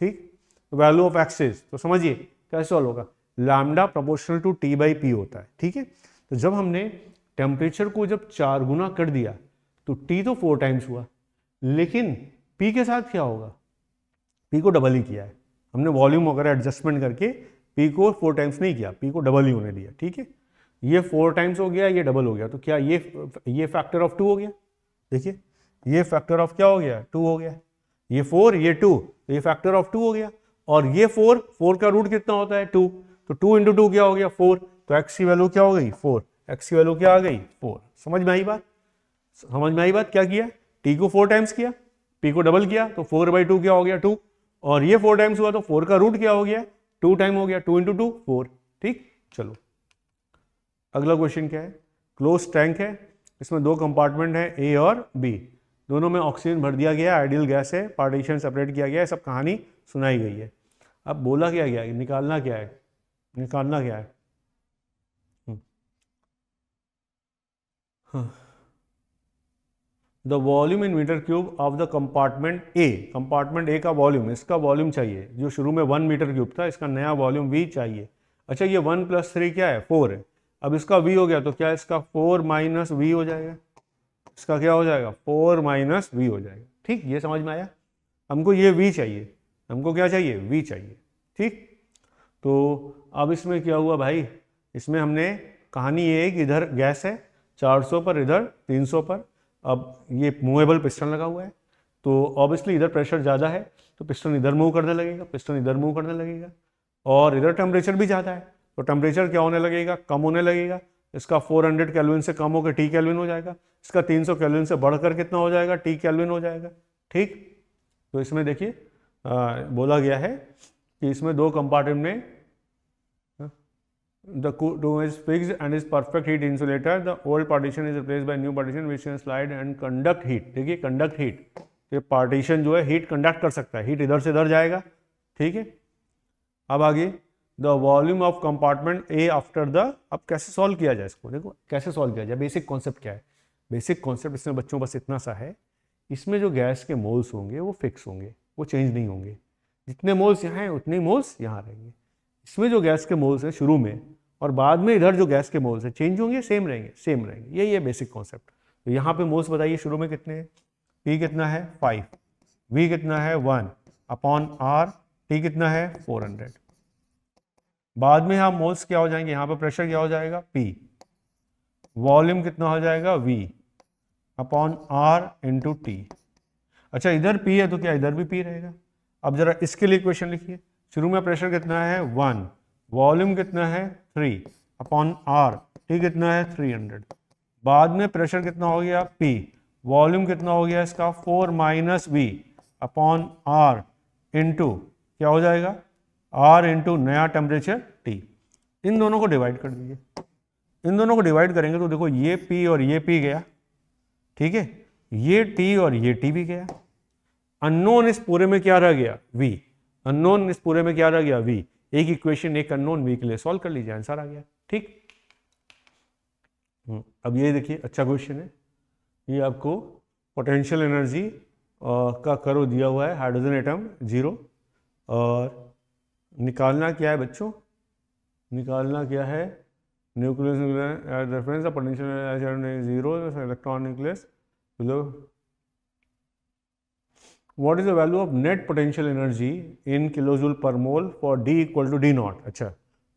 Speaker 1: ठीक तो वैल्यू ऑफ एक्सेस तो समझिए कैसे सॉल्व होगा lambda proportional to T by P होता है ठीक है तो जब हमने टेम्परेचर को जब चार गुना कर दिया तो टी तो फोर टाइम्स हुआ लेकिन पी के साथ क्या होगा पी को डबल ही किया है हमने वॉल्यूम वगैरह एडजस्टमेंट करके पी को फोर टाइम्स नहीं किया पी को डबल ही होने दिया ठीक है ये फोर टाइम्स हो गया ये डबल हो गया तो क्या ये ये फैक्टर ऑफ टू हो गया देखिए ये फैक्टर ऑफ क्या हो गया टू हो गया ये फोर ये टू तो ये फैक्टर ऑफ टू हो गया और ये फोर फोर का रूट कितना होता है टू तो टू इंटू टू क्या हो गया फोर तो एक्स की वैल्यू क्या हो गई फोर एक्स की वैल्यू क्या आ गई फोर समझ में आई बात समझ में आई बात क्या किया टी को फोर टाइम्स किया पी को डबल किया तो फोर बाई टू क्या हो गया टू और ये फोर टाइम्स हुआ तो फोर का रूट क्या हो गया टू टाइम हो गया टू इंटू टू फोर ठीक चलो अगला क्वेश्चन क्या है क्लोज टैंक है इसमें दो कंपार्टमेंट है ए और बी दोनों में ऑक्सीजन भर दिया गया आइडियल गैस है पार्टीशन सेपरेट किया गया है सब कहानी सुनाई गई है अब बोला क्या गया निकालना क्या है निकालना क्या है हम्म। हाँ the volume in metre cube of the compartment A compartment A का वॉल्यूम इसका वॉल्यूम चाहिए जो शुरू में वन मीटर क्यूब था इसका नया वॉल्यूम वी चाहिए अच्छा ये वन प्लस थ्री क्या है फोर है अब इसका वी हो गया तो क्या इसका फोर माइनस वी हो जाएगा इसका क्या हो जाएगा फोर माइनस वी हो जाएगा ठीक ये समझ में आया हमको ये वी चाहिए हमको क्या चाहिए वी चाहिए ठीक तो अब इसमें क्या हुआ भाई इसमें हमने कहानी ये है कि इधर गैस है 400 पर इधर 300 पर अब ये मूवेबल पिस्टन लगा हुआ है तो ऑब्वियसली इधर प्रेशर ज़्यादा है तो पिस्टन इधर मूव करने लगेगा पिस्टन इधर मूव करने लगेगा और इधर टेम्परेचर भी ज़्यादा है तो टेम्परेचर क्या होने लगेगा कम होने लगेगा इसका 400 हंड्रेड से कम होकर टी कैलविन हो जाएगा इसका 300 सौ कैलविन से बढ़कर कितना हो जाएगा टी कैलविन हो जाएगा ठीक तो इसमें देखिए बोला गया है कि इसमें दो कंपार्टमेंट में the room is fixed and is perfect heat insulator the old partition is replaced by new partition which can slide and conduct heat देखिए conduct heat ये partition जो है heat conduct कर सकता है heat इधर से इधर जाएगा ठीक है अब आगे the volume of compartment A after the अब कैसे सॉल्व किया जाए इसको देखो कैसे सॉल्व किया जाए बेसिक कॉन्सेप्ट क्या है बेसिक कॉन्सेप्ट इसमें बच्चों बस इतना सा है इसमें जो गैस के मोल्स होंगे वो फिक्स होंगे वो चेंज नहीं होंगे जितने मोल्स यहाँ हैं उतने मोल्स यहाँ रहेंगे इसमें जो गैस के मोल्स हैं शुरू में और बाद में इधर जो गैस के मोल्स हैं चेंज होंगे सेम रहेंगे सेम रहेंगे यही है बेसिक कॉन्सेप्ट तो यहाँ पे मोल्स बताइए शुरू में कितने पी कितना है फाइव वी कितना है वन अपॉन आर टी कितना है फोर हंड्रेड बाद में यहाँ मोल्स क्या हो जाएंगे यहाँ पर प्रेशर क्या हो जाएगा पी वॉल्यूम कितना हो जाएगा V upon R into T अच्छा इधर पी है तो क्या इधर भी पी रहेगा अब जरा इसके लिए क्वेश्चन लिखिए शुरू में प्रेशर कितना है वन वॉल्यूम कितना है थ्री अपॉन आर टी कितना है थ्री हंड्रेड बाद में प्रेशर कितना हो गया पी वॉल्यूम कितना हो गया इसका four minus V upon R into क्या हो जाएगा आर इंटू नया टेम्परेचर टी इन दोनों को डिवाइड कर दीजिए इन दोनों को डिवाइड करेंगे तो देखो ये पी और ये पी गया ठीक है ये टी और ये टी भी गया अननोन इस पूरे में क्या रह गया वी अननोन इस पूरे में क्या रह गया वी एक इक्वेशन एक अननोन वी के लिए सॉल्व कर लीजिए आंसर आ गया ठीक हम्म, अब ये देखिए अच्छा क्वेश्चन है ये आपको पोटेंशियल एनर्जी का करो दिया हुआ है हाइड्रोजन एटम जीरो और निकालना क्या है बच्चों निकालना क्या है nucleus reference the potential zero electron nucleus what is the value of net potential energy in kilojoule per mole for d equal to d not अच्छा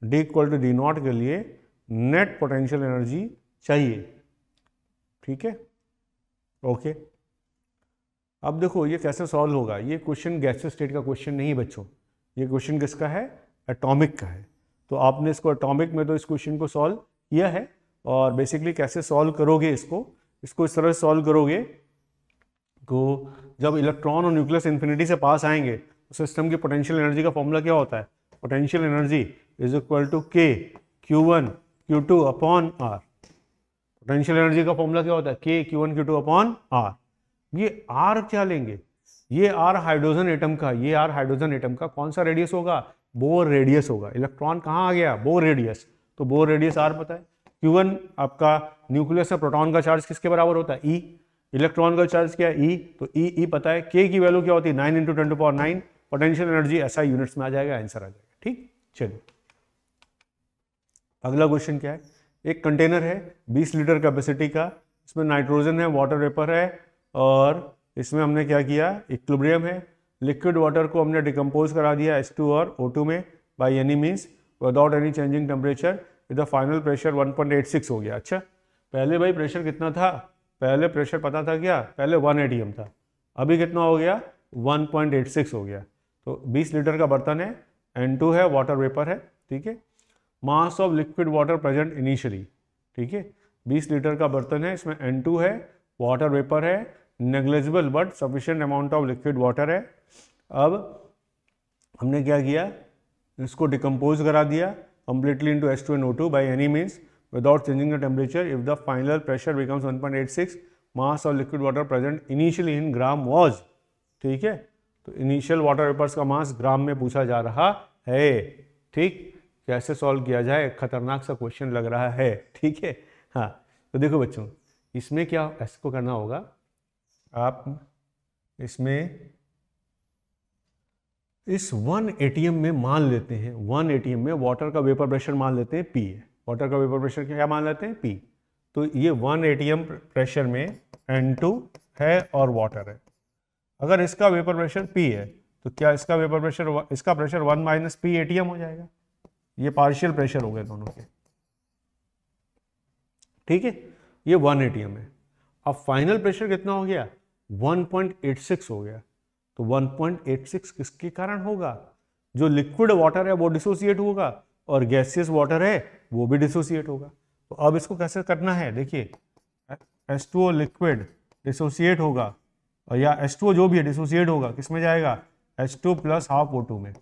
Speaker 1: D equal to D not के लिए नेट पोटेंशियल एनर्जी चाहिए ठीक है okay अब देखो ये कैसे सॉल्व होगा ये क्वेश्चन गैसियस स्टेट का क्वेश्चन नहीं बच्चों ये क्वेश्चन किसका है एटॉमिक का है तो आपने इसको एटॉमिक में तो इस क्वेश्चन को सॉल्व किया है और बेसिकली कैसे सॉल्व करोगे इसको इसको इस तरह से सॉल्व करोगे तो जब इलेक्ट्रॉन और न्यूक्लियस इन्फिनिटी से पास आएंगे तो सिस्टम की पोटेंशियल एनर्जी का फॉर्मूला क्या होता है potential energy is equal to K Q one Q two upon R potential energy का फॉर्मूला क्या होता है K Q one Q two upon R ये आर क्या लेंगे ये आर हाइड्रोजन एटम का ये आर हाइड्रोजन एटम का कौन सा रेडियस होगा बोर रेडियस होगा इलेक्ट्रॉन कहाँ आ गया बोर रेडियस तो बोर रेडियस आर पता है क्यू वन आपका न्यूक्लियस में प्रोटॉन का चार्ज किसके बराबर होता है ई e. इलेक्ट्रॉन का चार्ज क्या ई e, तो ई e, ई e पता है के की वैल्यू क्या होती है nine into ten to power nine potential energy ऐसा यूनिट्स में आ जाएगा आंसर आ जाएगा ठीक चलिए अगला क्वेश्चन क्या है एक कंटेनर है 20 लीटर कैपेसिटी का इसमें नाइट्रोजन है वाटर वेपर है और इसमें हमने क्या किया इक्लोब्रियम है लिक्विड वाटर को हमने डिकम्पोज करा दिया एस और ओ में by any means without any changing temperature with final pressure one हो गया अच्छा पहले भाई प्रेशर कितना था पहले प्रेशर पता था क्या पहले 1 एटीएम था अभी कितना हो गया 1.86 हो गया तो 20 लीटर का बर्तन है N2 है वाटर वेपर है ठीक है mass of liquid water present initially ठीक है 20 लीटर का बर्तन है इसमें N2 है वाटर वेपर है negligible but sufficient amount of liquid water है अब हमने क्या किया इसको डिकम्पोज करा दिया completely into S two N O two by any means without changing the temperature if the final pressure becomes 1.86 mass of liquid water present initially in gram was ठीक है तो इनिशियल वाटर वेपर्स का मास ग्राम में पूछा जा रहा है ठीक कैसे सॉल्व किया जाए खतरनाक सा क्वेश्चन लग रहा है ठीक है हाँ तो देखो बच्चों इसमें क्या ऐसे को करना होगा आप इसमें इस वन एटीएम में मान लेते हैं वन एटीएम में वाटर का वेपर प्रेशर मान लेते हैं पी है वाटर का वेपर प्रेशर क्या मान लेते हैं पी तो ये वन एटीएम प्रेशर में एन टू है और वाटर है अगर इसका वेपर प्रेशर पी है तो क्या इसका वेपर प्रेशर इसका pressure one minus P ATM हो जाएगा ये पार्शियल प्रेशर हो गए दोनों के ठीक है ये वन एटीएम है अब फाइनल प्रेशर कितना हो गया 1.86 हो गया तो 1.86 किसके कारण होगा जो लिक्विड वाटर है वो डिसोसिएट होगा और गैसियस वाटर है वो भी डिसोसिएट होगा तो अब इसको कैसे करना है देखिए S two O liquid dissociate होगा और या एस टू ओ जो भी है डिसोसिएट होगा किस में जाएगा H two plus half O two में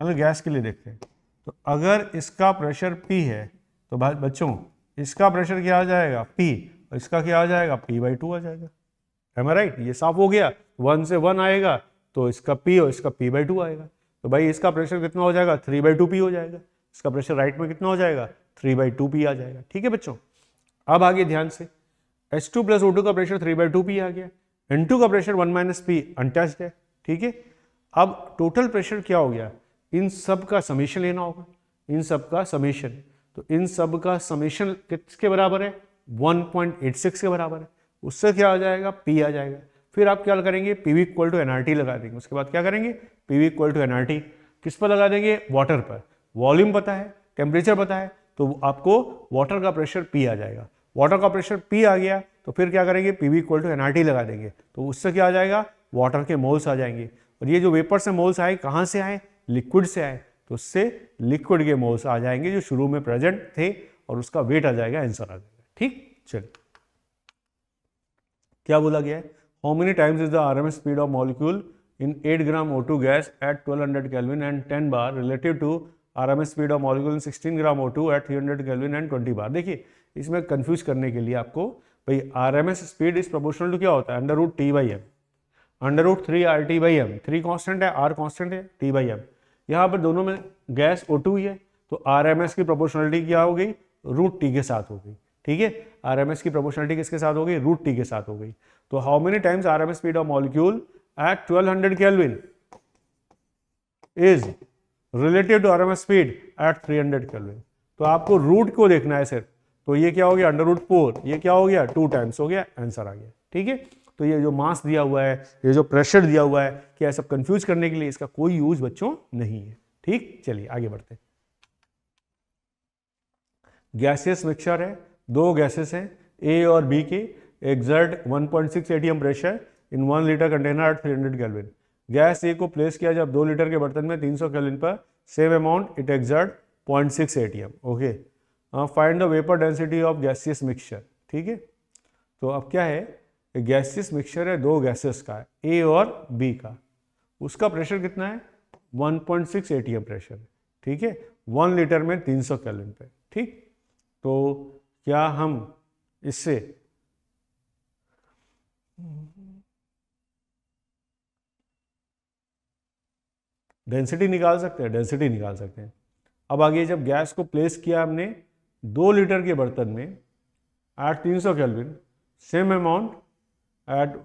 Speaker 1: अगर गैस के लिए देखते हैं तो अगर इसका प्रेशर पी है तो बच्चों इसका प्रेशर क्या आ जाएगा पी और इसका क्या आ जाएगा पी बाई टू आ जाएगा एम राइट ये साफ हो गया वन से वन आएगा तो इसका पी और इसका पी बाई टू आएगा तो भाई इसका प्रेशर कितना हो जाएगा थ्री बाई टू पी हो जाएगा इसका प्रेशर राइट में कितना हो जाएगा थ्री बाई टू पी आ जाएगा ठीक है बच्चों अब आगे ध्यान से S two plus O two का pressure three by two P आ गया एन टू का pressure one minus P untouched है ठीक है अब टोटल प्रेशर क्या हो गया इन सब का समीशन लेना होगा इन सब का समीशन तो इन सब का समीशन किसके बराबर है 1.86 के बराबर है उससे क्या आ जाएगा पी आ जाएगा फिर आप क्या करेंगे P V equal to NRT लगा देंगे उसके बाद क्या करेंगे P V equal to NRT किस पर लगा देंगे वाटर पर वॉल्यूम पता है टेम्परेचर पता है तो आपको वाटर का प्रेशर पी आ जाएगा वाटर का प्रेशर पी आ गया तो फिर क्या करेंगे P V equal to N लगा देंगे तो उससे क्या आ जाएगा वाटर के मोल्स आ जाएंगे और ये जो वेपर से मोल्स आए कहाँ से आए लिक्विड से आए तो उससे लिक्विड के मोल्स आ जाएंगे जो शुरू में प्रेजेंट थे और उसका वेट आ जाएगा आंसर आ जाएगा ठीक चलिए क्या बोला गया है how many times is the R M speed of molecule in 8 gram O2 gas at 1200 kelvin and 10 bar relative to RMS speed of molecule 16 gram O two at three hundred kelvin and twenty bar देखिए इसमें confuse करने के लिए आपको भाई RMS speed is proportional to क्या होता है under root T by M under root three R T by M three constant है आर कॉन्स्टेंट है टी बाई एम यहाँ पर दोनों में गैस ओ टू ही है तो आर एम एस की प्रोपोर्शनलिटी क्या हो गई रूट टी के साथ हो गई ठीक है आर एम एस की प्रोपोर्शनलिटी किसके साथ हो गई रूट टी के साथ हो गई तो how many times R M S speed of molecule at twelve hundred kelvin is relative to R speed at 300 kelvin तो आपको रूट को देखना है सिर्फ तो ये क्या हो गया अंडर रूट फोर ये क्या हो गया टू टाइम्स हो गया आंसर आ गया ठीक है तो ये जो मास दिया हुआ है ये जो प्रेशर दिया हुआ है यह सब कंफ्यूज करने के लिए इसका कोई यूज बच्चों नहीं है ठीक चलिए आगे बढ़ते गैसेस मिक्सर है दो गैसेस हैं ए और बी के exert 1.6 ATM pressure in one litre container at 300 kelvin gas A को प्लेस किया जब दो लीटर के बर्तन में 300 कैलिन पर same amount it exert 0.6 six ATM okay find the vapour density of gaseous mixture ठीक है तो अब क्या है गैसियस मिक्सचर है दो गैसेस का है ए और बी का उसका प्रेशर कितना है 1.6 पॉइंट प्रेशर है ठीक है वन लीटर में 300 सौ कैलिन पर ठीक तो क्या हम इससे डेंसिटी निकाल सकते हैं डेंसिटी निकाल सकते हैं अब आगे जब गैस को प्लेस किया हमने दो लीटर के बर्तन में एट तीन सौ kelvin same amount at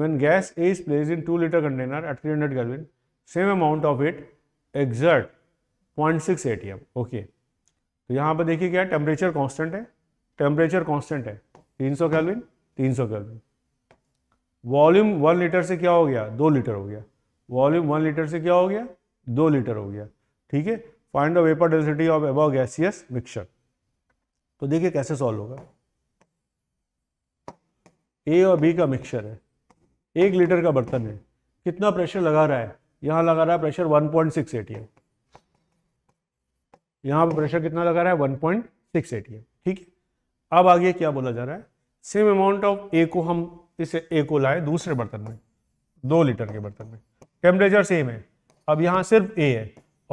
Speaker 1: when gas is placed in 2 liter container at 300 kelvin same amount of it exert 0.6 atm okay तो यहाँ पर देखिए क्या टेम्परेचर कांस्टेंट है टेम्परेचर कांस्टेंट है 300 तीन सौ कैलविन वॉल्यूम वन लीटर से क्या हो गया दो लीटर हो गया वॉल्यूम वन लीटर से क्या हो गया दो लीटर हो गया ठीक है find the vapour density of about gaseous mixture तो देखिए कैसे सॉल्व होगा ए और बी का मिक्सचर है एक लीटर का बर्तन है कितना प्रेशर लगा रहा है यहां लगा रहा है pressure one point six ATM यहां पर प्रेशर कितना लगा रहा है 1.6 पॉइंट सिक्स ठीक है अब आगे क्या बोला जा रहा है सेम अमाउंट ऑफ ए को हम इसे ए को लाए दूसरे बर्तन में दो लीटर के बर्तन में टेम्परेचर सेम है अब यहाँ सिर्फ ए है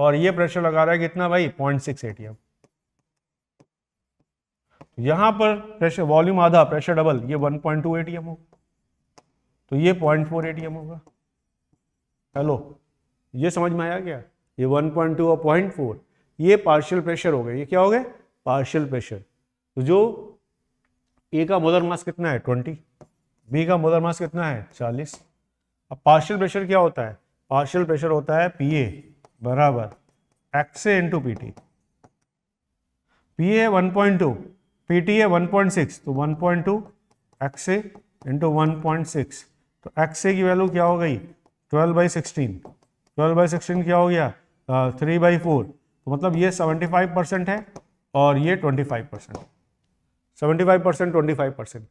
Speaker 1: और ये प्रेशर लगा रहा है कितना भाई पॉइंट सिक्स एटीएम यहां पर प्रेशर वॉल्यूम आधा प्रेशर डबल ये 1.2 पॉइंट टू एटीएम होगा तो ये 0.4 फोर एटीएम होगा हेलो ये समझ में आया क्या ये 1.2 और 0.4 ये पार्शियल प्रेशर हो गया ये क्या हो गया पार्शियल प्रेशर तो जो ए का मोदर मास कितना है 20 बी का मोदर मास कितना है 40 अब पार्शियल प्रेशर क्या होता है पार्शियल प्रेशर होता है पी ए बराबर X A into P T P A one point two P T A one point six तो one point two X A into one point six तो X A की value क्या हो गई twelve by sixteen twelve by sixteen क्या हो गया three by four तो मतलब ये सेवेंटी फाइव परसेंट है और ये twenty five percent seventy five percent twenty five percent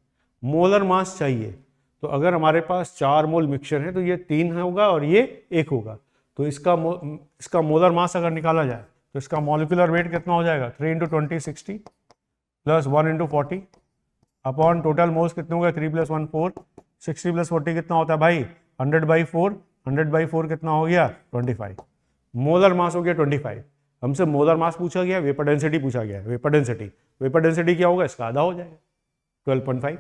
Speaker 1: molar mass चाहिए तो अगर हमारे पास चार मोल मिक्सचर है तो ये तीन होगा और ये एक होगा तो इसका मो, इसका मोलर मास अगर निकाला जाए तो इसका मॉलिकुलर वेट कितना हो जाएगा three into twenty sixty plus one into forty upon total moles कितने हो गए three plus one four sixty plus forty कितना होता है भाई hundred by four hundred by four कितना हो गया ट्वेंटी फाइव मोलर मास हो गया ट्वेंटी फाइव हमसे मोलर मास पूछा गया वेपर डेंसिटी पूछा गया वेपर डेंसिटी वेपर डेंसिटी क्या होगा इसका आधा हो जाएगा ट्वेल्व पॉइंट फाइव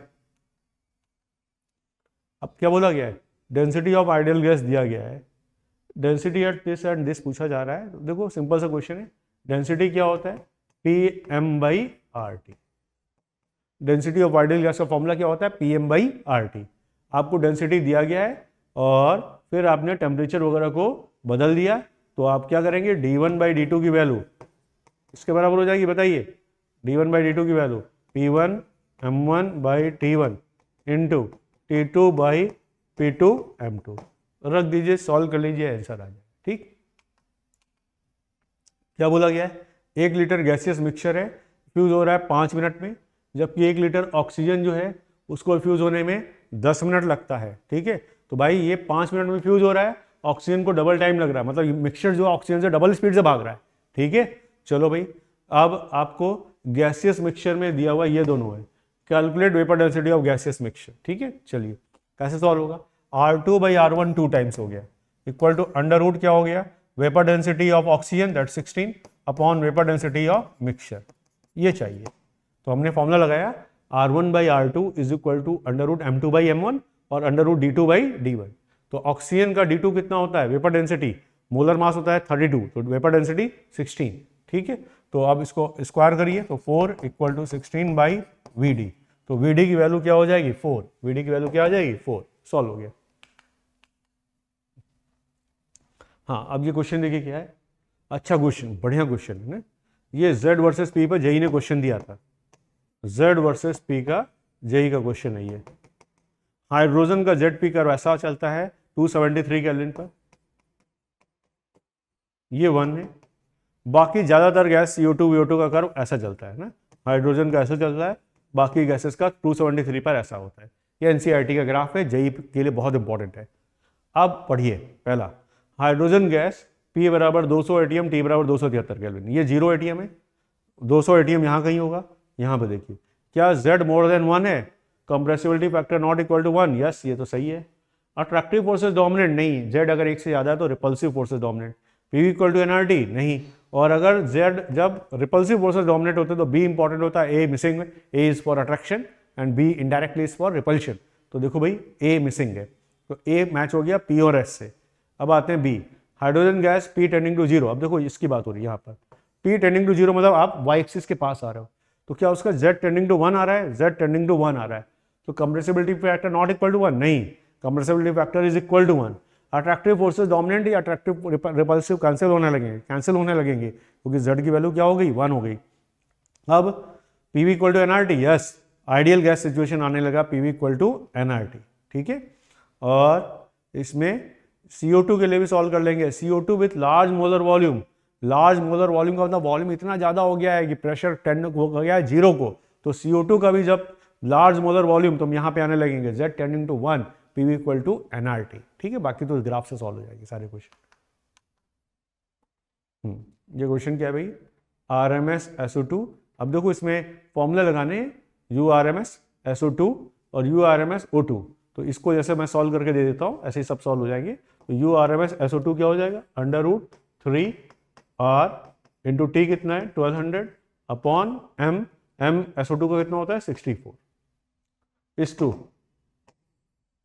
Speaker 1: अब क्या बोला गया है डेंसिटी ऑफ आइडियल गैस दिया गया है density at this and this पूछा जा रहा है तो देखो सिंपल सा क्वेश्चन है डेंसिटी क्या होता है P M by R T density of ideal gas का फॉर्मूला क्या होता है P M by R T आपको डेंसिटी दिया गया है और फिर आपने टेम्परेचर वगैरह को बदल दिया तो आप क्या करेंगे D one by D two की वैल्यू इसके बराबर हो जाएगी बताइए D one by D two की value P one M one by T one into T two by P two M two रख दीजिए सॉल्व कर लीजिए आंसर आ जाए ठीक क्या बोला गया है एक लीटर गैसियस मिक्सचर है फ्यूज़ हो रहा है पाँच मिनट में जबकि एक लीटर ऑक्सीजन जो है उसको फ्यूज़ होने में दस मिनट लगता है ठीक है तो भाई ये पाँच मिनट में फ्यूज़ हो रहा है ऑक्सीजन को डबल टाइम लग रहा है मतलब मिक्सचर जो ऑक्सीजन से डबल स्पीड से भाग रहा है ठीक है चलो भाई अब आपको गैसियस मिक्सचर में दिया हुआ ये दोनों है calculate vapour density of gaseous mixture ठीक है चलिए कैसे सॉल्व होगा R two by R one two times हो गया इक्वल टू अंडर रूट क्या हो गया vapour density of oxygen that sixteen upon vapour density of mixture ये चाहिए तो हमने फॉर्मूला लगाया R one by R two is equal to under root M two by M one और under root D two by D one तो oxygen का D two कितना होता है वेपर डेंसिटी मोलर मास होता है थर्टी टू तो vapour density sixteen ठीक है तो अब इसको स्क्वायर करिए तो four equal to sixteen by V D तो वी डी की वैल्यू क्या हो जाएगी फोर वी डी की वैल्यू क्या आ जाएगी फोर सॉल्व हो गया हाँ अब ये क्वेश्चन देखिए क्या है अच्छा क्वेश्चन बढ़िया क्वेश्चन है ना ये जेड वर्सेस पी पर जेई e ने क्वेश्चन दिया था जेड वर्सेस पी का जेई e का क्वेश्चन है ये हाइड्रोजन का जेड पी कर वैसा चलता है 273 सेवेंटी थ्री कैलिन पर ये वन है बाकी ज़्यादातर गैस CO2 टू का कर्व ऐसा चलता है ना हाइड्रोजन का ऐसा चलता है बाकी गैसेस का 273 पर ऐसा होता है ये एन e का ग्राफ है जई e के लिए बहुत इंपॉर्टेंट है अब पढ़िए पहला हाइड्रोजन गैस पी बराबर दो सौ ए टी बराबर दो सौ तिहत्तर ये जीरो ए है 200 सौ एम यहाँ कहीं होगा यहाँ पर देखिए क्या Z मोर देन वन है compressibility factor not equal to one yes ये तो सही है अट्रैक्टिव फोर्सेज डोमिनेंट नहीं Z अगर एक से ज़्यादा है तो repulsive forces dominant P equal to NRT नहीं और अगर जेड जब रिपल्सिव फोर्सेज डोमिनेट होते हैं तो बी इंपॉर्टेंट होता है ए मिसिंग है A is for attraction and B indirectly is for repulsion तो देखो भाई ए मिसिंग है तो ए मैच हो गया पी और एस से अब आते हैं B hydrogen gas P tending to zero अब देखो इसकी बात हो रही है यहाँ पर पी टेंडिंग टू जीरो मतलब आप वाई एक्सिस के पास आ रहे हो तो क्या उसका जेड टेंडिंग टू वन आ रहा है जेड टेंडिंग टू वन आ रहा है तो compressibility factor not equal to one नहीं compressibility factor is equal to one attractive forces dominant या अट्रैक्टिव रिपल्सिव कैंसिल होने लगेंगे कैंसिल होने लगेंगे क्योंकि जेड की वैल्यू क्या हो गई वन हो गई अब P V equal to N R T yes ideal gas situation आने लगा P V equal to N R T ठीक है और इसमें सी ओ टू के लिए भी सॉल्व कर लेंगे C O two with large molar volume large molar volume का मतलब वॉल्यूम इतना ज़्यादा हो गया है कि प्रेशर टेन हो गया है जीरो को तो सी ओ टू का भी जब लार्ज मोलर वॉल्यूम हम यहाँ पे आने लगेंगे Z tending to one P V equal to N R T ठीक है बाकी तो इस ग्राफ से सॉल्व हो जाएगी सारे क्वेश्चन हम्म, ये क्वेश्चन क्या है भाई R M S S O two अब देखो इसमें फॉर्मूला लगाने U R M S S O two और U R M S O two तो इसको जैसे मैं सॉल्व करके दे देता हूँ ऐसे ही सब सॉल्व हो जाएंगे तो U R M S S O two क्या हो जाएगा under root three R into T कितना है twelve hundred upon M M S O two का कितना होता है sixty four is to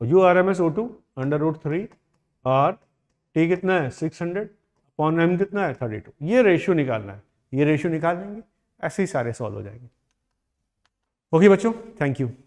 Speaker 1: U R M S O two under root three और टी कितना है सिक्स हंड्रेड अपॉन एम कितना है थर्टी टू ये रेशियो निकालना है ये रेशियो निकाल लेंगे ऐसे ही सारे सॉल्व हो जाएंगे ओके बच्चों थैंक यू